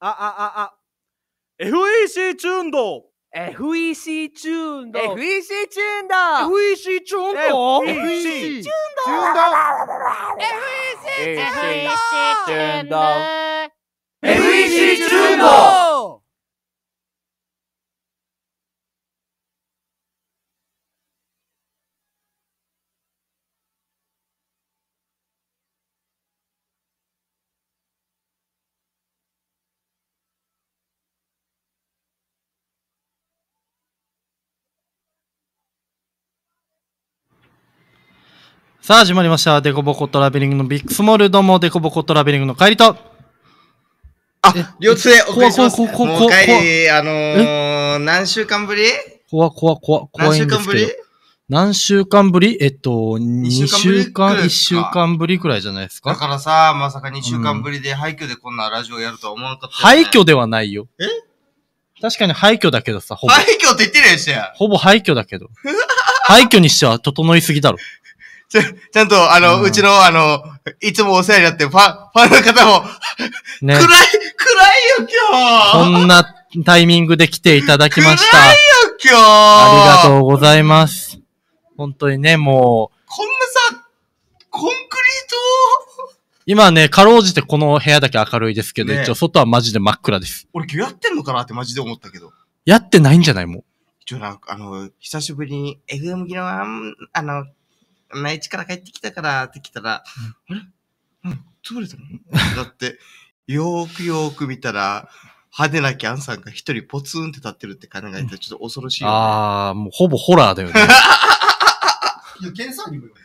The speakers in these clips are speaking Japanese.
あ、あ、あ、あ。FEC チューンド FEC チューンド FEC チューンド FEC チューンド FEC チューンド FEC チューンド FEC チューンド FEC チューンドさあ始まりました。デコボコトラベリングのビッグスモール、どうもデコボコトラベリングの帰りと。あ、両手でお送りします。こわこわ。り、あのー、何週間ぶり怖怖わ。怖いんですけど。何週間ぶりえっと、2週間、1週間ぶりくらいじゃないですか。だからさ、まさか2週間ぶりで廃墟でこんなラジオやるとは思わなかった、廃墟ではないよ。え確かに廃墟だけどさ、ほぼ。廃墟って言ってるやんしや。ほぼ廃墟だけど。廃墟にしては整いすぎだろ。ちゃちゃんと、あの、うちの、あの、いつもお世話になってファン、ファンの方も、ね暗い、暗いよ、今日こんなタイミングで来ていただきました。暗いよ、今日ありがとうございます。本当にね、もう、こんなさ、コンクリート今ね、かろうじてこの部屋だけ明るいですけど、ね一応外はマジで真っ暗です。俺今日やってんのかなってマジで思ったけど。やってないんじゃないもう。一応なんか、あの、久しぶりに FM 機のあの、内地から帰ってきたからって来たら、うん、あれうん潰れたのだって、よーくよーく見たら、派手なキャンさんが一人ポツンって立ってるって考えたらちょっと恐ろしい、ねああ、もうほぼホラーだよね。いや、ケンさんにもよ。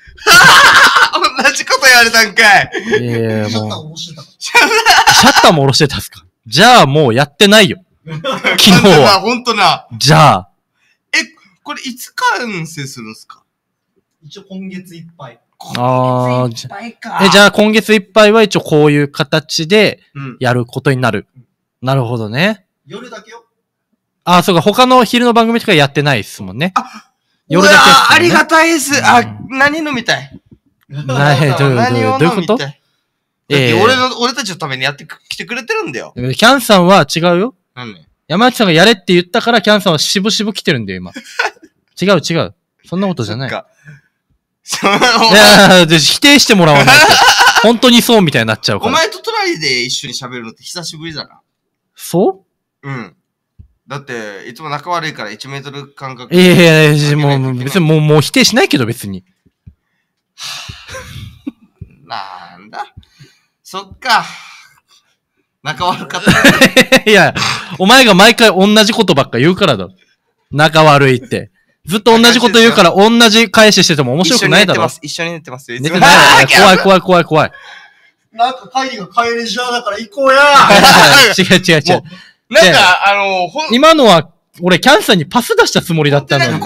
同じこと言われたんかい。いやシャッター下ろしてた。シャッターも下ろしてたっすかじゃあもうやってないよ。昨日は。ほんとな。じゃあ。え、これいつ完成するんすか一応今月いっぱい。ああ、じゃじゃあ今月いっぱいは一応こういう形でやることになる。うん、なるほどね。夜だけよ。ああ、そうか、他の昼の番組とかやってないですもんね。あ夜だけ、ね、ありがたいです。あ、何飲みたいどういうことええー、俺の、俺たちのためにやってきてくれてるんだよ。キャンさんは違うよ。山内さんがやれって言ったから、キャンさんはしぶしぶ来てるんだよ、今。違う違う。そんなことじゃない。いや、否定してもらわないと。本当にそうみたいになっちゃうから。お前とトライで一緒に喋るのって久しぶりだな。そううん。だって、いつも仲悪いから1メートル間隔。いやいやいや、もう別にもうもう否定しないけど別に。なんだ。そっか。仲悪かった。いや、お前が毎回同じことばっか言うからだ。仲悪いって。ずっと同じこと言うから、同じ返ししてても面白くないだろ。一緒に寝てます。一緒に寝てます寝てない。怖い怖い怖い怖い。なんか会議が帰りじゃだから行こうや 違う違う違う。なんか、あの、今のは、俺、キャンさんにパス出したつもりだったのに。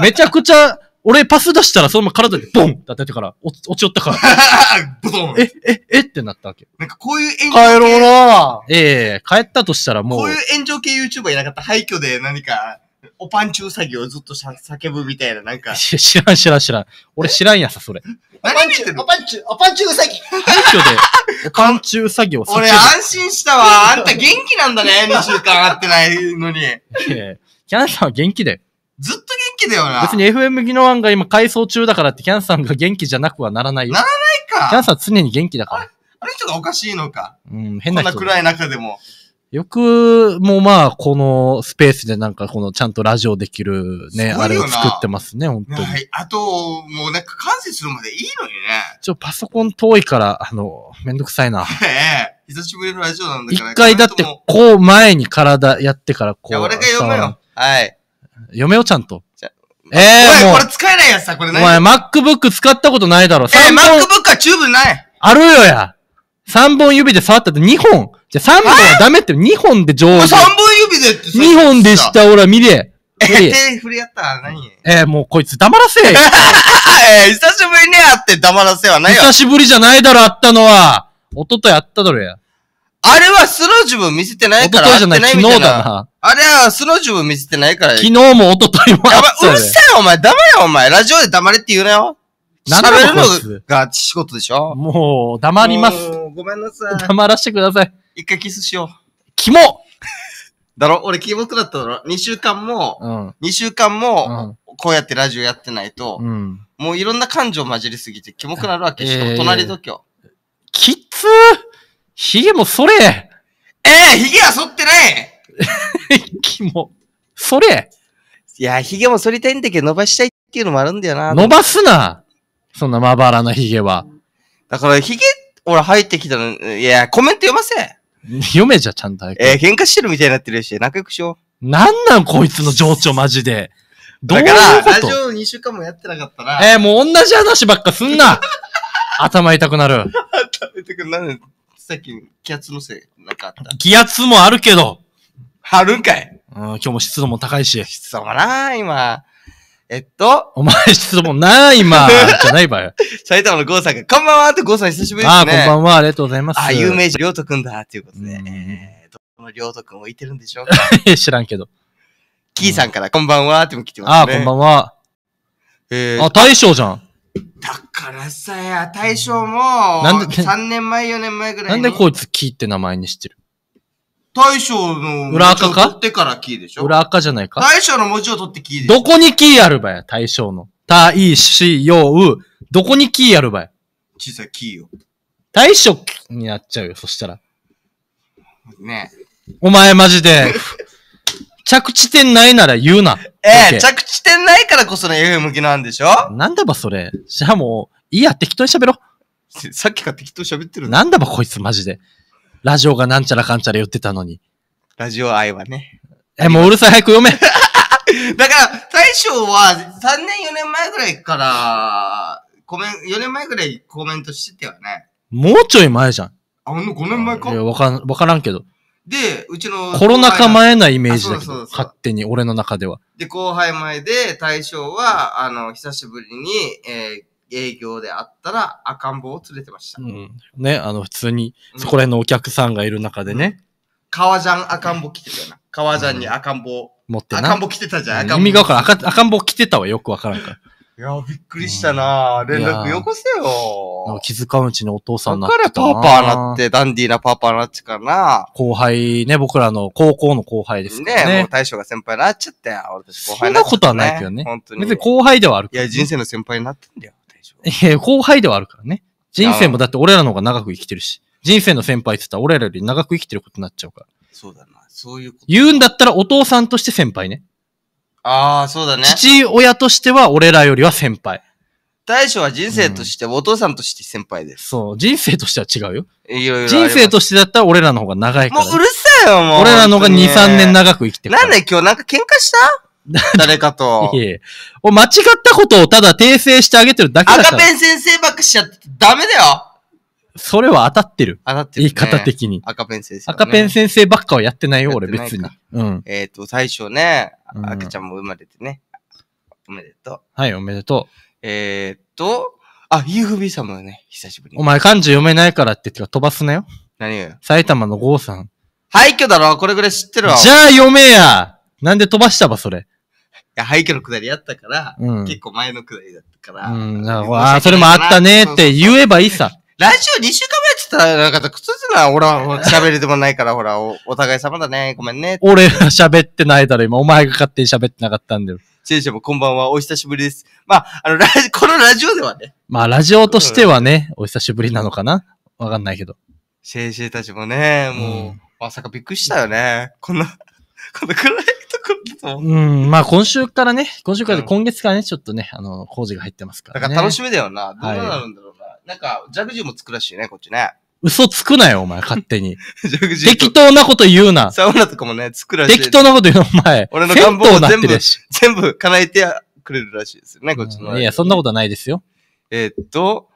めちゃくちゃ、俺パス出したらそのまま体でボンって当ててから落ちよったから。ボンえ、え、えってなったわけ。なんかこういう炎上帰ろうなええー、帰ったとしたらもう。こういう炎上系 YouTuber いなかった廃墟で何か。おパンチウサギをずっとしゃ叫ぶみたいな、なんか。知らん、知らん、知らん。俺知らんやさ、それ。おパンチ、おパンチ、おパンチウサギ。廃墟で、おパンチウサギを叫ぶ。俺安心したわ。あんた元気なんだね。2週間会ってないのに。キャンさんは元気だよ。ずっと元気だよな。別に FM 技能案が今改装中だからってキャンさんが元気じゃなくはならないよ。ならないか。キャンさんは常に元気だから。あれ人がおかしいのか。うん、変な人。こんな暗い中でも。よく、もうまあ、このスペースでなんかこのちゃんとラジオできるね、あれを作ってますね、本当に。はい。あと、もうなんか完成するまでいいのにね。ちょ、パソコン遠いから、あの、めんどくさいな。ええ。久しぶりのラジオなんだから。一回だって、こう前に体やってから、こう。いや、俺が読めよ。はい。読めよ、ちゃんと。ええー、これ使えないやつさ、これ何お前、MacBook 使ったことないだろ。えー、MacBook はチューブない。あるよや。3本指で触ったって2本。じゃ、3本はダメって、2本で上手。3本指でって2本でした、ほら、見れ。え手振り合ったら何えー、もうこいつ黙らせ え。えー、久しぶりに会って黙らせはないよ。久しぶりじゃないだろ、あったのは。おとといっただろや。あれは素の自分見せてないから。おとといじゃない、昨日だな。あれは素の自分見せてないから。昨日もおとといもあったうるさいお前、黙れお前。ラジオで黙れって言うなよ。喋るのが仕事でしょもう、黙ります。ごめんなさい。黙らせてください。一回キスしよう。キモだろ俺キモくなっただろ ?2 週間も、うん。2週間も、こうやってラジオやってないと、うん。もういろんな感情混じりすぎてキモくなるわけ。しかも隣度胸。きっつーヒゲもそれええー、ヒゲは剃ってない キモ。それいや、ヒゲも剃りたいんだけど伸ばしたいっていうのもあるんだよな。伸ばすなそんなまばらなヒゲは。だからヒゲ、俺入ってきたの、いや、コメント読ませ。読めじゃ、ちゃんと早えー、喧嘩してるみたいになってるし、仲良くしよう。なんなん、こいつの情緒、マジで。どういうことラジオ2週間もやってなかったら。えー、もう同じ話ばっかすんな 頭痛くなる。頭痛くなる。さっき気圧のせい、なんかあった。気圧もあるけど。あるんかい。うん、今日も湿度も高いし。湿度もな、今。えっと。お前質問ない、今。じゃないばよ。埼玉の郷さんが、こんばんはって郷さん久しぶりですね。あ、こんばんは。ありがとうございます。あ、有名人、りょうとくんだ。ということで。えー、どこのりょうとくん置いてるんでしょうか 知らんけど。キーさんから、こんばんはっても来てますね。あ、こんばんは。えー、あ、大将じゃん。だからさや、大将も、なんで、3年前、4年前ぐらいなんでこいつキーって名前にしてる大将の裏字か取ってからキーでしょ裏赤じゃないか大将の文字を取ってキーでしょどこにキーあるばや、大将の。たいしよう。どこにキーあるばや。小さいキーよ。大将になっちゃうよ、そしたら。ねお前マジで。着地点ないなら言うな。ええー、着地点ないからこその FM 向きなんでしょなんだばそれ。じゃあもう、いいや、適当に喋ろう。さっきから適当に喋ってるなんだばこいつマジで。ラジオがなんちゃらかんちゃら言ってたのに。ラジオ愛はね。え、もううるさい、早く読め。だから、大将は3年4年前ぐらいから、コメン4年前ぐらいコメントしてたよね。もうちょい前じゃん。あ、ほんの5年前かいや、わかん、わからんけど。で、うちの。コロナ禍。前なイメージだけど、勝手に俺の中では。で、後輩前で大将は、あの、久しぶりに、えー営業であったら赤ん坊を連れてました。うん。ね、あの、普通に、そこら辺のお客さんがいる中でね。革ジャン赤ん坊着てたよな。革ジャンに赤ん坊。持ってな。赤ん坊着てたじゃん、赤ん坊。意がからん。赤赤ん坊着てたわ、よくわからんから。いやびっくりしたな、うん、連絡よこせよ気づかうちにお父さんなってたな。だからパーパーなって、ダンディーなパーパーなっちかな。後輩ね、僕らの高校の後輩ですね。ねもう大将が先輩になっちゃったよ。俺たち後輩なっっね。そんなことはないけどね。本当に。別に後輩ではあるけど、いや、人生の先輩になったんだよ。え後輩ではあるからね。人生もだって俺らの方が長く生きてるし。人生の先輩って言ったら俺らより長く生きてることになっちゃうから。そうだな。そういうこと。言うんだったらお父さんとして先輩ね。ああ、そうだね。父親としては俺らよりは先輩。大将は人生として、お父さんとして先輩です。そう、人生としては違うよ。いろいろ。人生としてだったら俺らの方が長いから、もううるさいよ、もう。俺らの方が2、3年長く生きてる。なんだ今日なんか喧嘩した 誰かと。いえ。も間違ったことをただ訂正してあげてるだけだから。赤ペン先生ばっかしちゃってダメだよそれは当たってる。当たってる、ね、言い方的に。赤ペン先生、ね、赤ペン先生ばっかはやってないよ、俺別に。うん。えっ、ー、と、最初ね、赤ちゃんも生まれてね。おめでとう。はい、おめでとう。えー、っと、あ、UFB さんもね、久しぶりお前漢字読めないからってってか飛ばすなよ。何よ。埼玉の郷さん。廃墟だろこれぐらい知ってるわ。じゃあ読めやなんで飛ばしたば、それ。や、廃墟のくだりあったから、うん、結構前のくだりだったから。うん、なああ、それもあったねって言えばいいさ。ラジオ2週間前って言ったら、なんか、くつつな、俺は喋れてもないから、ほらお、お互い様だね、ごめんね。俺が喋ってないだろ、今。お前が勝手に喋ってなかったんだよ。先生もこんばんは、お久しぶりです。まあ、あの、ラジ、このラジオではね。まあ、ラジオとしてはね、お久しぶりなのかなわかんないけど。先生たちもね、もう、うん、まさかびっくりしたよね。こんな、こんな暗い。うん、まあ今週からね、今週から、今月からね、ちょっとね、あの、工事が入ってますから、ね。だから楽しみだよな。どうなるんだろうな。はい、なんか、ジャグジーも作らしいね、こっちね。嘘つくなよ、お前、勝手に。ジャグジー適当なこと言うな。サウナとかもね、作らしい。適当なこと言うな、お前。俺の願望を全部、全部叶えてくれるらしいですよね、こっちの、いや、そんなことはないですよ。えー、っと、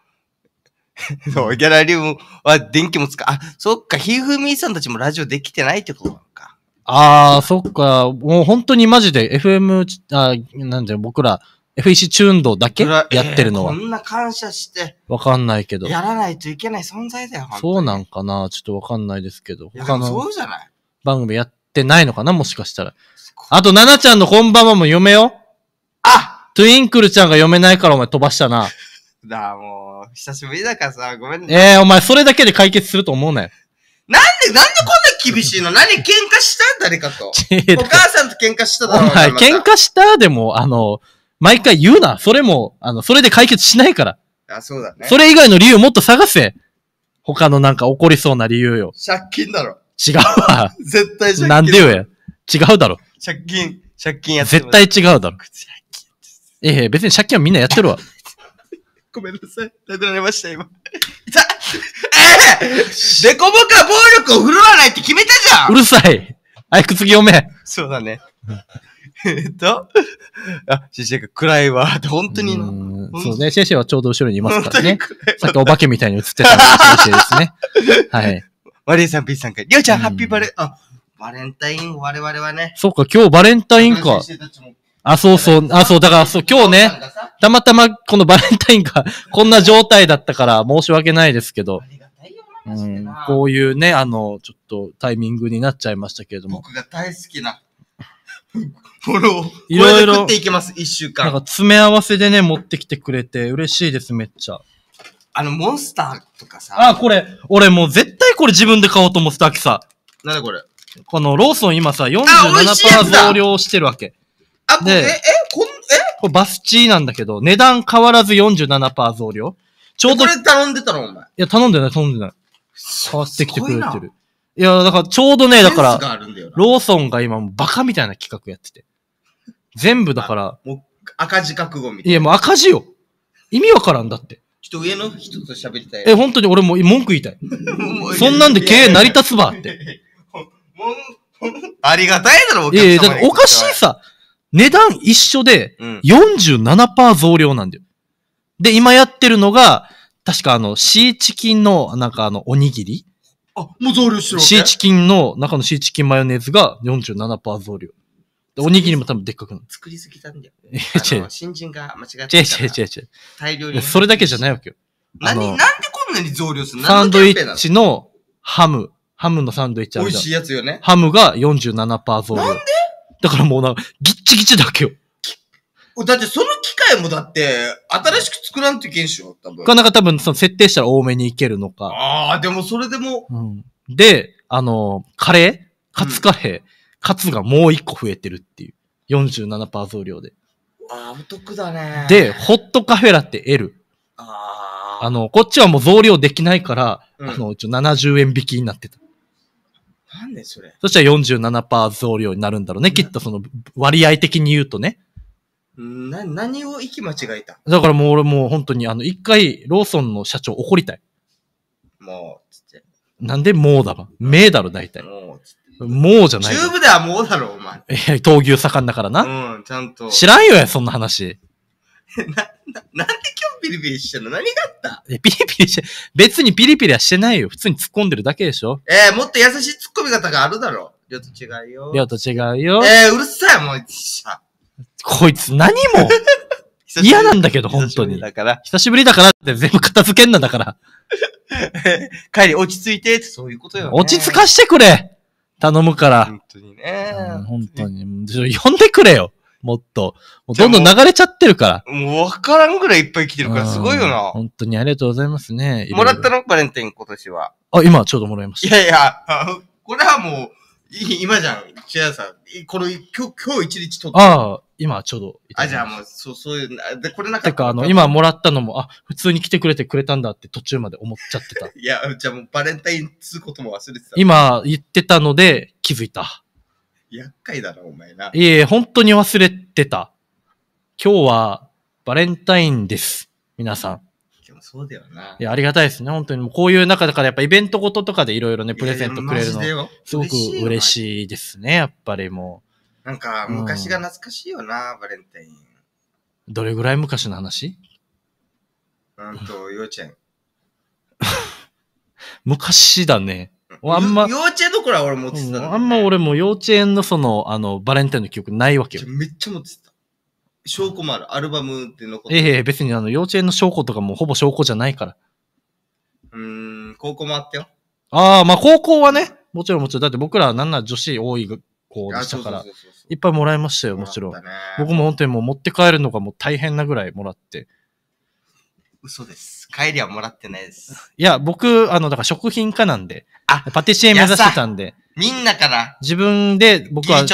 そ う、ギャラリウムは電気も使う。あ、そっか、ひふみーさんたちもラジオできてないってことああ、そっか。もう本当にマジで FM、あなんじゃ、僕ら FEC チューンドだけやってるのは。えー、んな感謝して。わかんないけど。やらないといけない存在だよ。そうなんかなちょっとわかんないですけど。他のそうじゃない番組やってないのかなもしかしたら。あと、ななちゃんの本番も読めよ。あトゥインクルちゃんが読めないからお前飛ばしたな。だ、もう、久しぶりだからさ、ごめんね。ええー、お前それだけで解決すると思うなよ。なんで、なんでこんな厳しいの何喧嘩した誰か と。お母さんと喧嘩しただろお前、喧嘩したでも、あの、毎回言うな。それも、あの、それで解決しないから。あ、そうだね。それ以外の理由もっと探せ。他のなんか起こりそうな理由よ。借金だろ。違うわ。絶対借金。なんでよや。違うだろ。借金、借金やって絶対違うだろ。ええ、別に借金はみんなやってるわ。ごめんなさい。なくなりました、今。い たえ えー、デコボカ暴力を振るわないって決めたじゃんうるさいあくつぎおめそうだね。えっと、あ、シェシェが暗いわ。本当にそうね。シェシェはちょうど後ろにいますからね。さっきお化けみたいに映ってたシェシェですね。はい。マリーさん、ピーさんかりょうちゃん、ハッピーバレあ、バレンタイン、我々はね。そうか、今日バレンタインか。あ、そうそう。あ、そう。だから、そう、今日ね、たまたまこのバレンタインが こんな状態だったから申し訳ないですけど。うん、こういうね、あの、ちょっとタイミングになっちゃいましたけれども。僕が大好きな、ォロー。いろいろ食っていきます、一週間。なんか詰め合わせでね、持ってきてくれて嬉しいです、めっちゃ。あの、モンスターとかさ。あ、これ、俺もう絶対これ自分で買おうと思ってたわけさ。なんでこれこのローソン今さ、47%増量してるわけ。あ、これ、え、え、こん、えこれバスチーなんだけど、値段変わらず47%増量。ちょうど。これ頼んでたのお前。いや、頼んでない、頼んでない。変わってきてくれてる。いいや、だからちょうどね、だから、ローソンが今バカみたいな企画やってて。全部だから。もう赤字覚悟みたいな。いや、もう赤字よ。意味わからんだって。ちょっと上の人と喋りたい。え、本当に俺も文句言いたい。そんなんで経営成り立つばって。ありがたいだろ、お客様。いやいや、だからおかしいさ。値段一緒で47%増量なんだよ。で、今やってるのが、確かあの、シーチキンの、なんかあの、おにぎりあ、もう増量してるわけシーチキンの中のシーチキンマヨネーズが47%増量。でおにぎりも多分でっかくなる。作りすぎたんだよ。え、違う新人が間違って違う違う違う大量に。それだけじゃないわけよ。なに、なんでこんなに増量するのサンドイッ。チのハム。ハムのサンドイッチある美味しいやつよね。ハムが47%増量。なんでだからもうな、ギッチギチだけよ。だってその機械もだって、新しく作らんといけんしょ、多分。かなか多分、その設定したら多めにいけるのか。ああ、でもそれでも。うん。で、あの、カレーカツカレー、うん、カツがもう一個増えてるっていう。47%増量で。ああ、お得だね。で、ホットカフェラて L。ああ。あの、こっちはもう増量できないから、うん、あの、一応70円引きになってた。なんでそれそしたら47%増量になるんだろうね。きっとその割合的に言うとね。な、何を行き間違えただからもう俺もう本当にあの、一回ローソンの社長怒りたい。もう、つって。なんでもうだわ。めだろ、大体。もう、つって。もうじゃないチューブではもうだろ、お前。いや、闘牛盛んだからな。うん、ちゃんと。知らんよや、そんな話。な、な、なんでピリピリしてんの何があったえ、ピリピリして、別にピリピリはしてないよ。普通に突っ込んでるだけでしょえー、もっと優しい突っ込み方があるだろう。りょうと違うよ。りょうと違うよ。えー、うるさい、もう、こいつ何も 嫌なんだけど、本当に。だから。久しぶりだからって全部片付けんな、だから。帰り落ち着いてって、そういうことよ、ね。落ち着かしてくれ頼むから。本当にね。うん、本当に。呼んでくれよ。もっと。もうどんどん流れちゃってるから。もうわからんぐらいいっぱい来てるから、すごいよな。本当にありがとうございますね。もらったのバレンタイン今年は。あ、今ちょうどもらいました。いやいや、これはもう、今じゃん。千代さん。この、今日、今日一日撮って。ああ、今ちょうど。あ、じゃあもう、そう、そういう、で、これなんか。てか、あの、今もらったのも、あ、普通に来てくれてくれたんだって途中まで思っちゃってた。いや、じゃあもうバレンタインつうことも忘れてた。今言ってたので気づいた。厄介だな、お前な。いえ、本当に忘れてた。今日はバレンタインです。皆さん。でもそうだよな。いや、ありがたいですね。本当に。こういう中だから、やっぱイベントごととかでいろいろね、プレゼントくれるの、すごく嬉しいですね、やっぱりもう。なんか、昔が懐かしいよな、うん、バレンタイン。どれぐらい昔の話うんと、幼稚園。昔だね。あんま、幼稚園の頃は俺持ってた、ねうん、あんま俺も幼稚園のその、あの、バレンタインの記憶ないわけよ。めっちゃ持ってた。証拠もある。アルバムって残ってええー、別にあの、幼稚園の証拠とかもほぼ証拠じゃないから。うん、高校もあったよ。ああ、まあ高校はね、もちろんもちろん。だって僕らなんなら女子多い校でしたから、いっぱいもらいましたよ、もちろん。僕も本当にもう持って帰るのがもう大変なぐらいもらって。嘘です。帰りはもらってないです。いや、僕、あの、だから食品科なんで、あパティシエ目指してたんで。みんなから。自分で僕は、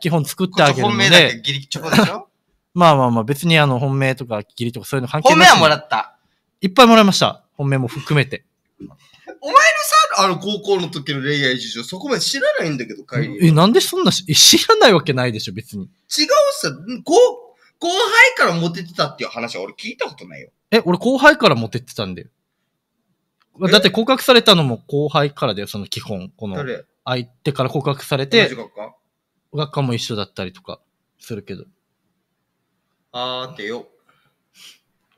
基本作ってあげるので。本命だけギリチョコでしょ まあまあまあ、別にあの、本命とかギリとかそういうの関係ない、ね。本命はもらった。いっぱいもらいました。本命も含めて。お前のさ、あの、高校の時の恋愛事情、そこまで知らないんだけど、帰り。え、なんでそんな、知らないわけないでしょ、別に。違うさ、高後輩からモテてたっていう話は俺聞いたことないよ。え、俺後輩からモテてたんだよ。だって告白されたのも後輩からだよ、その基本。この、誰相手から告白されて学科学科も一緒だったりとかするけど。あーてよ。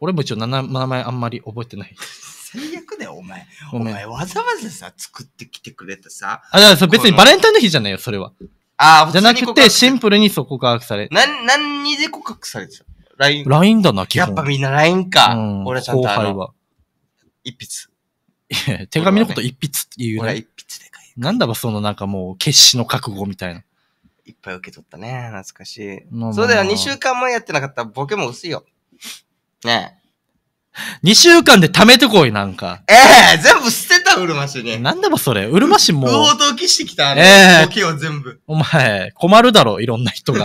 俺も一応名前あんまり覚えてない。最悪だよ、お前。お前、わざわざさ、作ってきてくれたさ。あ、だからそ別にバレンタインの日じゃないよ、それは。ああ、じゃなくて、シンプルにそこ告白され。な、何にで告白されてた ?LINE。LINE だな、基本。やっぱみんな LINE か。うん、俺はちゃんと後輩は。一筆。いや、手紙のこと一筆っていう、ね、俺は一筆でかい。なんだばそのなんかもう、決死の覚悟みたいな。いっぱい受け取ったね。懐かしい。まあまあ、そうだよ、2週間前やってなかったらボケも薄いよ。ねえ。2 週間で貯めてこい、なんか。ええー、全部捨てた、うるま市に。なんでもそれ、うるま市もう。不法投棄してきた、あの、えー、ボケを全部。お前、困るだろ、いろんな人が。い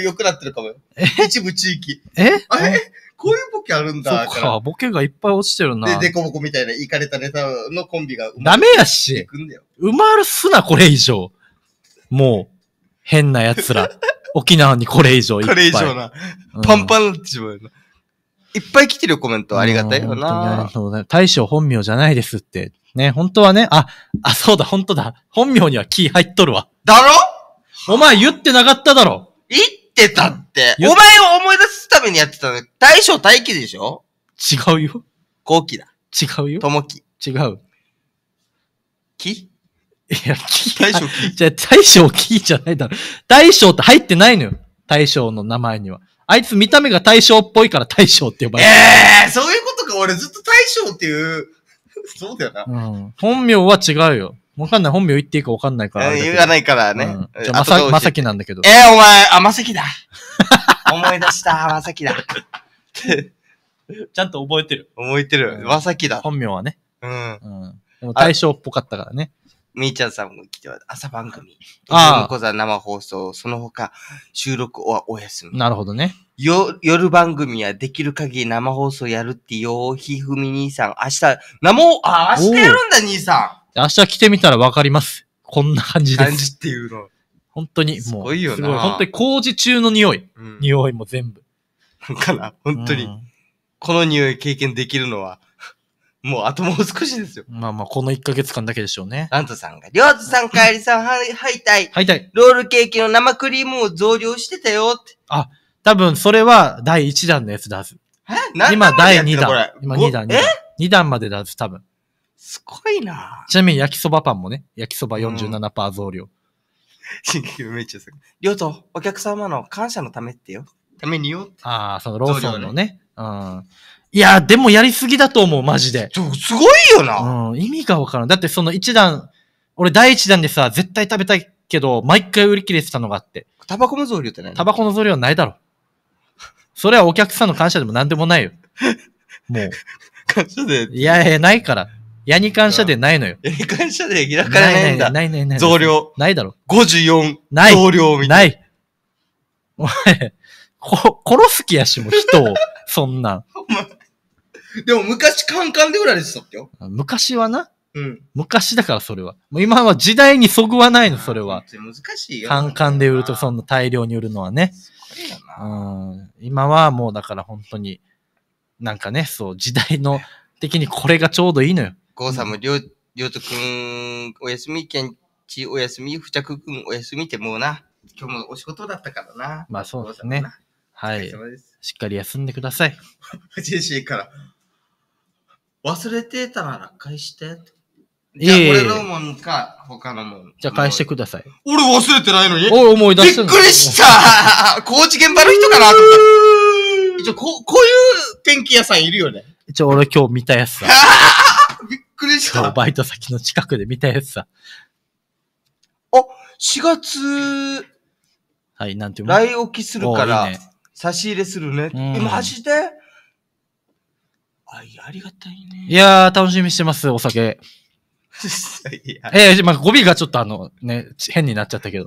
や、良くなってるかもよ。一部地域。えあれこういうボケあるんだ。そっか、ボケがいっぱい落ちてるな。で、デこぼこみたいな、いかれたネタのコンビが。ダメやし。埋まるすな、これ以上。もう、変な奴ら。沖縄にこれ以上いっぱい。これ以上な。パンパンなっちまうな。いっぱい来てるコメントありがたいよな。そうだ、大将本名じゃないですって。ね、本当はね、あ、あ、そうだ、本当だ。本名には気入っとるわ。だろお前言ってなかっただろ。言ってたって。お前を思い出すためにやってたの。大将大輝でしょ違うよ。後期だ。違うよ。友き。違う。キいや、木。大将木。じゃ、大将木じゃないだろ。大将って入ってないのよ。大将の名前には。あいつ見た目が大将っぽいから大将って呼ばれる。ええー、そういうことか。俺ずっと大将っていう。そうだよな。うん。本名は違うよ。わかんない。本名言っていいかわかんないから。言わないからね。うん、じゃあ、まさ、まさきなんだけど。ええー、お前、あ、まさきだ。思い出した、まさきだ。ちゃんと覚えてる。覚えてる。まさきだ。本名はね。うん。うん。でも大将っぽかったからね。みーちゃんさんも来ては朝番組、ああ講座生放送、その他収録はお休み。なるほどね。よ、夜番組はできる限り生放送やるってよ、ひふみ兄さん。明日、生、あ、明日やるんだ兄さん。明日来てみたらわかります。こんな感じで感じっていうの。本当に、もう。すごいよな本当に工事中の匂い。うん。匂いも全部。かな本当うに。んこの匂い経験できるのは、もうあともう少しですよ。まあまあ、この1ヶ月間だけでしょうね。アントさんが、りょうずさん、かえりさん、はい、はいい。はいたい。ロールケーキの生クリームを増量してたよって。あ、多分それは第1弾のやつだはず。え何今第2弾。。今2弾。え二弾までだず、多分。すごいなちなみに焼きそばパンもね、焼きそば47%増量。新規めっちゃすごい。りょうと、お客様の感謝のためってよ。ためによって。ああ、そのローソンのね。うん。いや、でもやりすぎだと思う、マジで。ちょすごいよな。うん、意味がわからん。だってその一段、俺第一段でさ、絶対食べたいけど、毎回売り切れてたのがあって。タバコの増量ってね。タバコの増量ないだろ。それはお客さんの感謝でも何でもないよ。もう。感謝で、いやいや、ないから。矢に感謝でないのよ。に感謝で開かないんだ。ないないないない。増量。ないだろ。54。ない増量みたない。い。お前、こ、殺す気やしも人を、そんなん。お前 でも昔カンカンで売られてたっけよ。昔はな。うん。昔だからそれは。もう今は時代にそぐわないの、それは。難しいよ。カンカンで売ると、そんな大量に売るのはね。うん。今はもうだから本当に、なんかね、そう、時代の的にこれがちょうどいいのよ。ゴーさんもりょう、りょうとくん、おやすみ、けんちおやすみ、ふちゃくくんおやすみってもうな、今日もお仕事だったからな。まあそうですね。はい。しっかり休んでください。8 時から。忘れてたら返して。じゃあ、これのもんか、他のもん。じゃあ返してください。俺忘れてないのにお思い出したびっくりした工事現場の人かなと思った。一応、こ、こういう天気屋さんいるよね。一応、俺今日見たやつさ。びっくりした。バイト先の近くで見たやつさ。あ、4月、はい、なんていうの来置きするから、差し入れするね。走って。あ、いや、ありがたいね。いやー、楽しみにしてます、お酒。えまあ、語尾がちょっとあの、ね、変になっちゃったけど。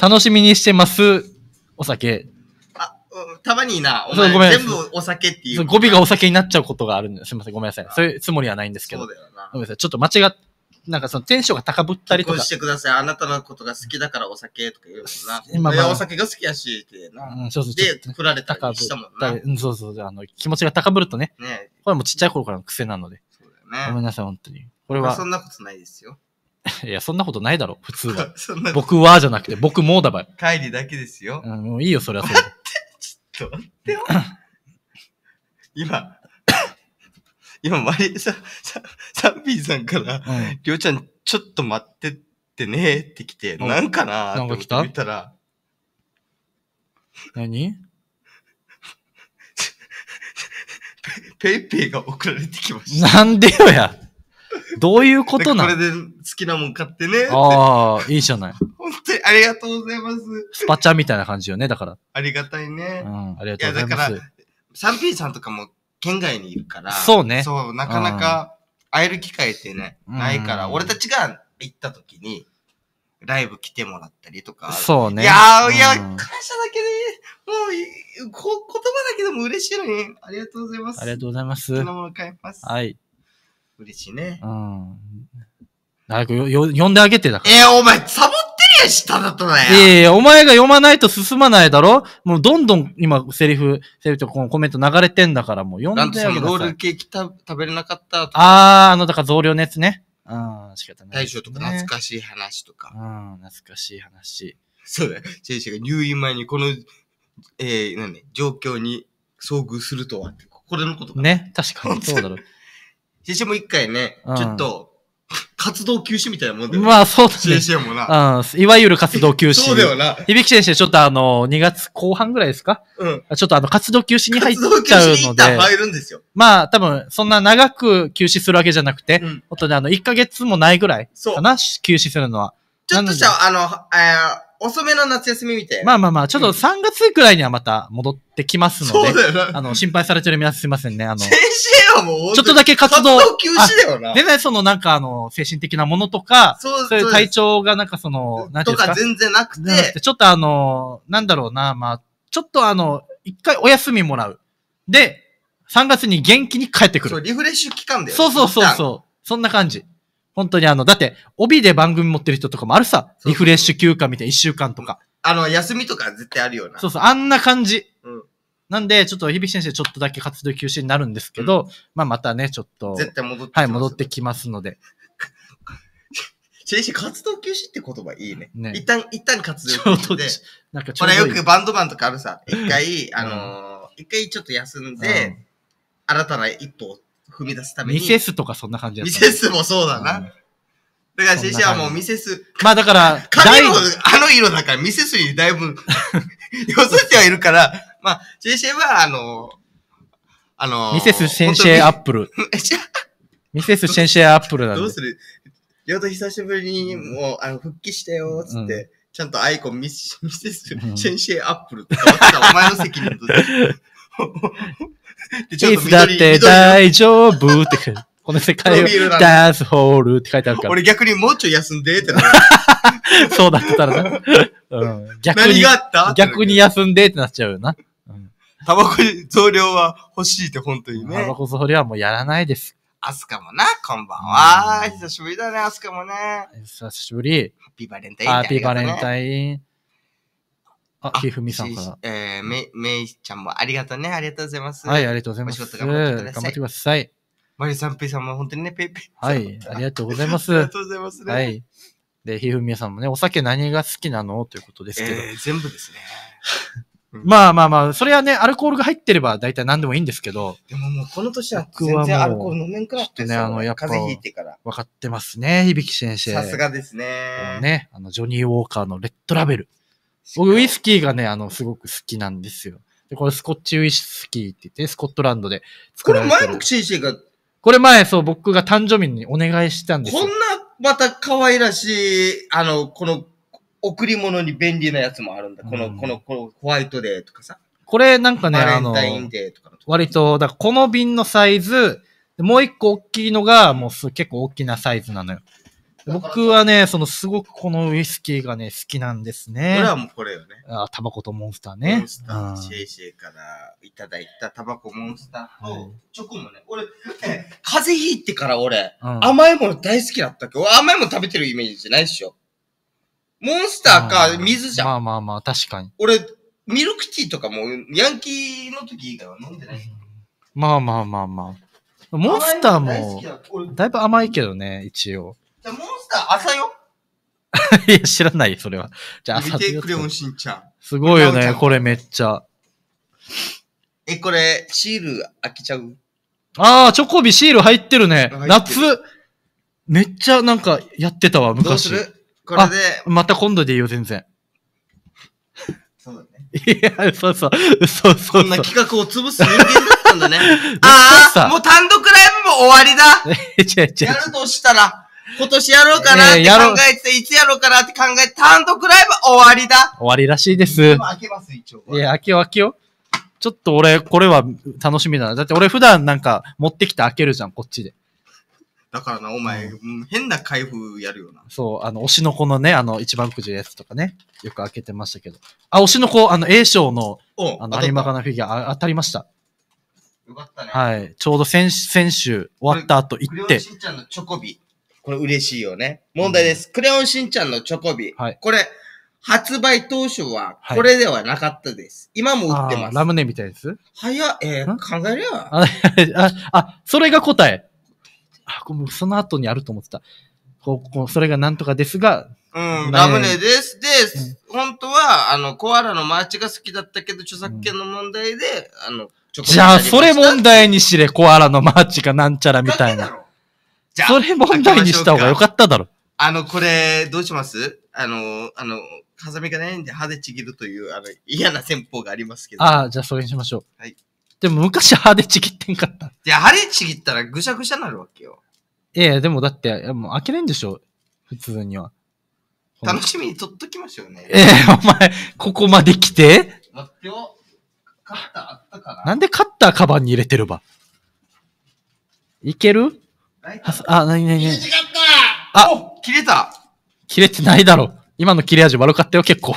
楽しみにしてます、お酒。あ、たまにな、お前ごめん全部お酒っていう。語尾がお酒になっちゃうことがあるんです。すみません、ごめんなさい。そういうつもりはないんですけど。そうだよな。ごめんなさい。ちょっと間違っなんかそのテンションが高ぶったりとか。してください。あなたのことが好きだからお酒とか言うもな。まあ、お酒が好きやし、ってな。うん、そうそう。で、振られたりしたもんな。うそうそう。あの、気持ちが高ぶるとね。ねこれもちっちゃい頃からの癖なので。そうだよね。ごめんなさい、本当に。これは。そんなことないですよ。いや、そんなことないだろ、普通は。僕はじゃなくて、僕もだばい。帰りだけですよ。うん、もういいよ、それはそれ。ちょっと待ってよ。今、今、マリさ、さ、サンピーさんから、りょうん、ちゃん、ちょっと待ってってねって来て、何なんかなーってったら。何ペイペイが送られてきました。なんでよや。どういうことなのこれで好きなもん買ってねああ、いいじゃない。本当にありがとうございます。スパチャみたいな感じよね、だから。ありがたいね。うん、ありがとうございます。いや、だから、サンピーさんとかも県外にいるから、そうね。そう、なかなか会える機会ってね、ないから、俺たちが行った時に、ライブ来てもらったりとか。そうね。いやー、いや、感謝だけで、もう、こ、言葉だけでも嬉しいのに、ありがとうございます。ありがとうございます。もの買います。はい。嬉しいね。うん。早くよ、よ、呼んであげてだから。えー、お前、サボっし下だとだよ。いやいや、お前が読まないと進まないだろもうどんどん今、セリフ、セリフとこのコメント流れてんだから、もう読んでよ。ロールケーキ食べれなかったとか。あー、あの、だから増量のやつね。うん、仕方ない、ね、大将とか懐かしい話とか。うん、懐かしい話。そうだ、ジェイシーが入院前にこの、えー、何、状況に遭遇するとは、これのことか。ね、確かに。そうだろう。ジェイシーも一回ね、ちょっと、活動休止みたいなもんで、まあ、そうだね。CCM もな。うん。いわゆる活動休止。そうだよな。響先生、ちょっとあの、2月後半ぐらいですかうん。ちょっとあの、活動休止に入っちゃうので。活動休止に入るんですよ。まあ、多分、そんな長く休止するわけじゃなくて、うん、本当にあの、1ヶ月もないぐらいかな、休止するのは。ちょっとした、あの、えー、遅めの夏休みみたいな。まあまあまあ、ちょっと3月くらいにはまた戻ってきますので。そうだよな。あの、心配されてる皆さんすいませんね。あの。先はもう、ちょっとだけ活動。活動休止だよな。全然そのなんかあの、精神的なものとか、そうそういう体調がなんかその、なんていうか。とか全然なくて。ちょっとあの、なんだろうな、まあ、ちょっとあの、一回お休みもらう。で、3月に元気に帰ってくる。そう、リフレッシュ期間だよ。そうそうそうそう。そんな感じ。本当にあの、だって、帯で番組持ってる人とかもあるさ。リフレッシュ休暇みたいな1週間とか。あの、休みとか絶対あるよな。そうそう、あんな感じ。なんで、ちょっと響先生ちょっとだけ活動休止になるんですけど、うん、まあまたね、ちょっと。絶対戻ってきます。はい、戻ってきますので。先生、活動休止って言葉いいね。ね一旦、一旦活動休止で。なんかちょいい。よくバンドマンとかあるさ。一回、あのー、一回ちょっと休んで、うん、新たな一歩を踏み出すために。ミセスとかそんな感じだミセスもそうだな。うん、だから先生はもうミセス。まあだから、髪のあの色だからミセスにだいぶ 寄せてはいるから、まあ、先生は、あの、あのミセス先生アップル。ミセス先生アップルなんで。どうするりょうと久しぶりに、もう、あの、復帰したよ、つって、うん、ちゃんとアイコンミス、ミセス先生アップルって変わってた、お前の責任と。で、ちょっだって大丈夫って。この世界をダンスホールって書いてあるから。俺逆にもうちょい休んでってなそうだったらな。うん、逆に。何があった逆に休んでってなっちゃうよな。タバコ増量は欲しいって、本当にね。タバコ増量はもうやらないです。アスカもな、こんばんは。久しぶりだね、アスカもね。久しぶり。ハッピーバレンタイン、ハッピーバレンタイン。あ、ひふみさんから。えー、め、めいちゃんもありがとうね。ありがとうございます。はい、ありがとうございます。お仕事頑張ってください。頑張ってください。マリさん、ペイさんも本当にね、ペイペイ。はい、ありがとうございます。ありがとうございますね。はい。で、ひふみさんもね、お酒何が好きなのということですけど。えー、全部ですね。まあまあまあ、それはね、アルコールが入ってれば大体何でもいいんですけど。でももうこの年は全然アルコール飲めんくらってね、あの、やっぱ、風邪ひいてから。分かってますね、響先生。さすがですね。ね、あの、ジョニー・ウォーカーのレッドラベル。僕、ウイスキーがね、あの、すごく好きなんですよ。で、これスコッチウイスキーって言って、スコットランドで作られてる。これ前僕先生が。これ前、そう、僕が誕生日にお願いしたんですよ。こんな、また可愛らしい、あの、この贈り物に便利なやつもあるんだ。この、この、このホワイトデーとかさ。これなんかね、あの割と、だからこの瓶のサイズ、もう一個大きいのが、もう結構大きなサイズなのよ。僕はね、そのすごくこのウイスキーがね、好きなんですね。これはもうこれよね。あ、タバコとモンスターね。モンスター、シェイシェイからいただいたタバコモンスターうん、チョコもね、俺、風邪ひいてから俺、うん、甘いもの大好きだったっけど、甘いもの食べてるイメージじゃないっしょ。モンスターか水じゃん。まあまあまあ、確かに。俺、ミルクティーとかもヤンキーの時以外は飲んでない。まあまあまあまあ。モンスターも、だいぶ甘いけどね、一応。じゃモンスター朝よ いや、知らないそれは。じゃ朝見てしんちゃん。すごいよね、これめっちゃ。え、これ、シール飽きちゃうああ、チョコビシール入ってるね。夏めっちゃなんかやってたわ、昔。どうするこれで。また今度でいいよ、全然。そうだね。いや、そうそう。そうそうこんな企画を潰す人間だったんだね。ああ、もう単独ライブも終わりだ。違ううやるとしたら、今年やろうかなって考えて、いつやろうかなって考えて、単独ライブ終わりだ。終わりらしいです。で開けます、一応。いや、開けよう開けよう。ちょっと俺、これは楽しみだな。だって俺普段なんか持ってきて開けるじゃん、こっちで。だからな、お前、うん、変な開封やるよな。そう、あの、推しの子のね、あの、一番くじやつとかね、よく開けてましたけど。あ、推しの子、あの、A 賞の、あの、ニマカナフィギュア、当たりました。よかったね。はい。ちょうど先先週終わった後行って。しんちゃんのチョコビ。これ嬉しいよね。問題です。うん、クレヨンしんちゃんのチョコビ。はい。これ、発売当初は、これではなかったです。はい、今も売ってます。ラムネみたいです。早えー、考えりゃ あ。あ、それが答え。あ、これその後にあると思ってた。こう、こうそれがなんとかですが、うん、ラムネです。で、うん、本当は、あの、コアラのマーチが好きだったけど、著作権の問題で、うん、あの、じゃあ、それ問題にしれ、コアラのマーチがなんちゃらみたいな。じゃそれ問題にした方がよかっただろ。あの、これ、どうしますあの、あの、ハサミがないんで歯でちぎるという、あの、嫌な戦法がありますけど。ああ、じゃあ、それにしましょう。はい。でも昔歯でちぎってんかった。いや、歯でちぎったらぐしゃぐしゃになるわけよ。いやいや、でもだって、いやもう開けれんでしょ普通には。楽しみに取っときましょうね。ええお前、ここまで来て待ってよ。カッターあったかななんでカッターカバンに入れてるばいけるあ、なになになにあお切れた切れてないだろ。今の切れ味悪かったよ、結構。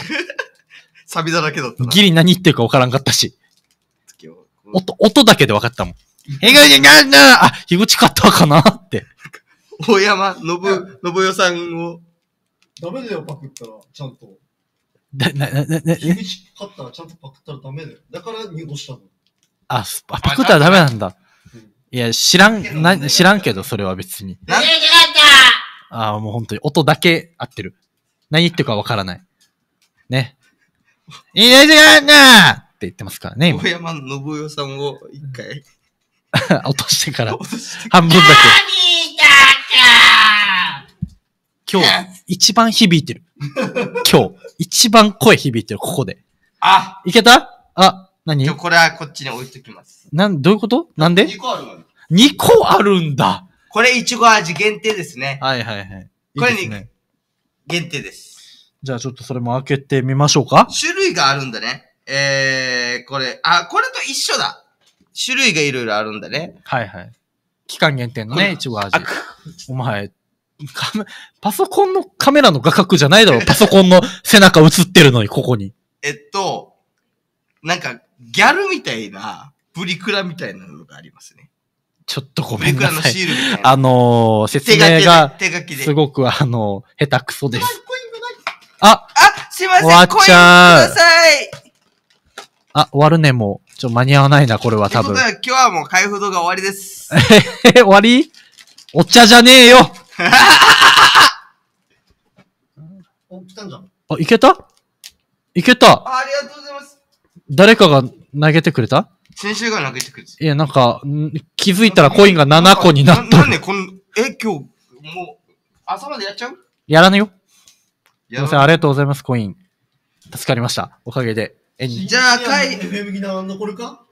サビだらけだったギリ何言ってるか分からんかったし。音、音だけで分かったもん。なあ、樋口カったかなって。大山信、信代さんを。ダメだよ、パクったら、ちゃんと。だ、な、な、な、な、樋口カったら、ちゃんとパクったらダメだよ。だから濁したの。あ、あパクったらダメなんだ。いや、知らん、な、知らんけど、それは別に。何が違ったああ、もう本当に、音だけ合ってる。何言ってるかわからない。ね。いいですがんな言ってますからね。大山信代さんを一回 落としてから、半分だけ。今日、一番響いてる。今日、一番声響いてる、ここで。あいけたあ、何今日これはこっちに置いときます。なん、どういうことなんで ?2 個ある2個あるんだこれ、いちご味限定ですね。はいはいはい。これに、限定です。じゃあちょっとそれも開けてみましょうか。種類があるんだね。えー、これ、あ、これと一緒だ。種類がいろいろあるんだね。はいはい。期間限定のね、いちご味。お前、パソコンのカメラの画角じゃないだろ。パソコンの背中映ってるのに、ここに。えっと、なんか、ギャルみたいな、プリクラみたいなのがありますね。ちょっとごめんなさい。いあのー、説明が、すごくあのー、下手くそです。ああ、すいません。終わっちさい。あ、終わるね、もう。ちょ、間に合わないな、これは多分。ということで、今日はもう開封動画終わりです。え終わりお茶じゃねえよ 来たんじゃん。あ、いけたいけたあありがとうございます。誰かが投げてくれた先週が投げてくれた。いや、なんかん、気づいたらコインが7個になった。なんでこん、え、今日、もう、朝までやっちゃうやらねよ。すいません、ありがとうございます、コイン。助かりました。おかげで。え、じゃあ、かい。FM 沖縄残るか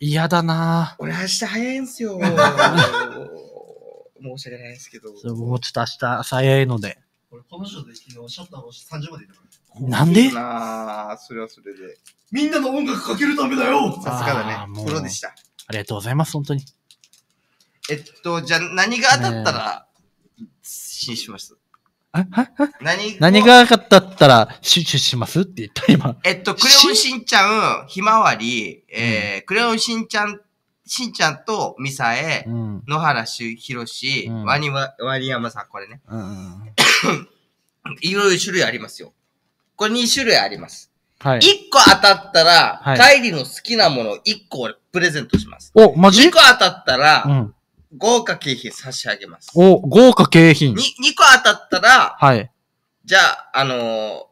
嫌だなぁ。俺、明日早いんすよ。申し訳ないですけど。もうちょっと明日早いので。俺、この人で昨日シャッター30までいたなんでああ、それはそれで。みんなの音楽かけるためだよさすがだね。プロでした。ありがとうございます、本当に。えっと、じゃあ何が当たったら、失神しました何何がかったったら、シュしますって言った今。えっと、クレヨンしんちゃん、ひまわり、えー、うん、クレヨンしんちゃん、しんちゃんとミサエ、うん、野原しひろし、うん、ワニワ、ワニヤマさん、これね。うん、いろいろ種類ありますよ。これ2種類あります。はい。1個当たったら、はい、帰りの好きなものを1個プレゼントします。お、マジ ?1 個当たったら、うん豪華景品差し上げます。お、豪華景品。に、2個当たったら、はい。じゃあ、あのー